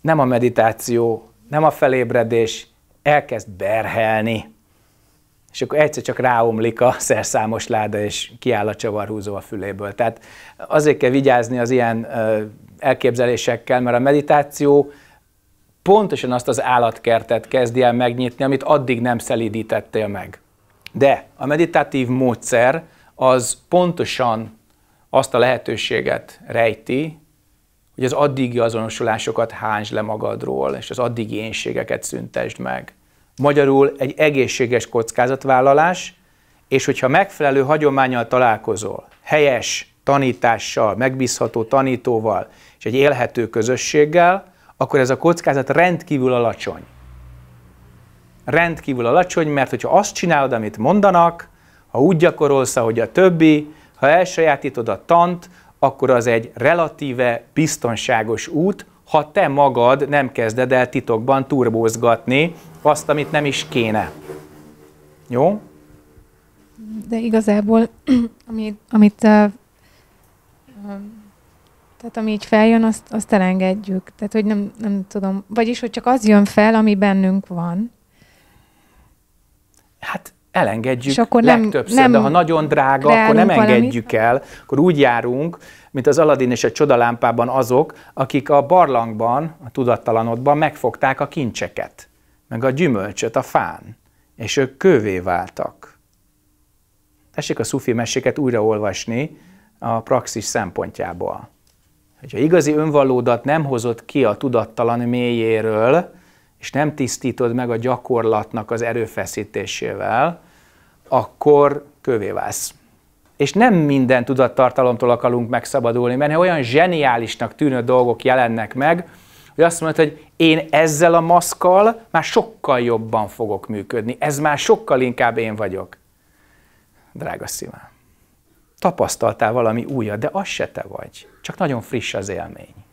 Speaker 1: Nem a meditáció, nem a felébredés, elkezd berhelni. És akkor egyszer csak ráomlik a szerszámos láda, és kiáll a csavarhúzó a füléből. Tehát azért kell vigyázni az ilyen elképzelésekkel, mert a meditáció pontosan azt az állatkertet kezdi el megnyitni, amit addig nem szelídítettél meg. De a meditatív módszer az pontosan azt a lehetőséget rejti, hogy az addigi azonosulásokat hányz le magadról, és az addigi énségeket szüntesd meg. Magyarul egy egészséges kockázatvállalás, és hogyha megfelelő hagyományal találkozol, helyes tanítással, megbízható tanítóval és egy élhető közösséggel, akkor ez a kockázat rendkívül alacsony. Rendkívül alacsony, mert hogyha azt csinálod, amit mondanak, ha úgy gyakorolsz, ahogy a többi, ha elsajátítod a tant, akkor az egy relatíve biztonságos út, ha te magad nem kezded el titokban turbózgatni azt, amit nem is kéne. Jó?
Speaker 4: De igazából, ami, amit uh, tehát ami így feljön, azt, azt elengedjük. Tehát, hogy nem, nem tudom. Vagyis, hogy csak az jön fel, ami bennünk van.
Speaker 1: Hát elengedjük és akkor nem, legtöbbször, nem de ha nagyon drága, akkor nem engedjük valami. el, akkor úgy járunk, mint az Aladin és a csodalámpában azok, akik a barlangban, a tudattalanodban megfogták a kincseket, meg a gyümölcsöt a fán, és ők kövé váltak. Tessék a szufi meséket újraolvasni a praxis szempontjából. Hogyha igazi önvalódat nem hozott ki a tudattalan mélyéről, és nem tisztítod meg a gyakorlatnak az erőfeszítésével, akkor kövé válsz. És nem minden tudattartalomtól akarunk megszabadulni, mert olyan zseniálisnak tűnő dolgok jelennek meg, hogy azt mondod, hogy én ezzel a maszkal már sokkal jobban fogok működni, ez már sokkal inkább én vagyok. Drága szívem, tapasztaltál valami újat, de az se te vagy, csak nagyon friss az élmény.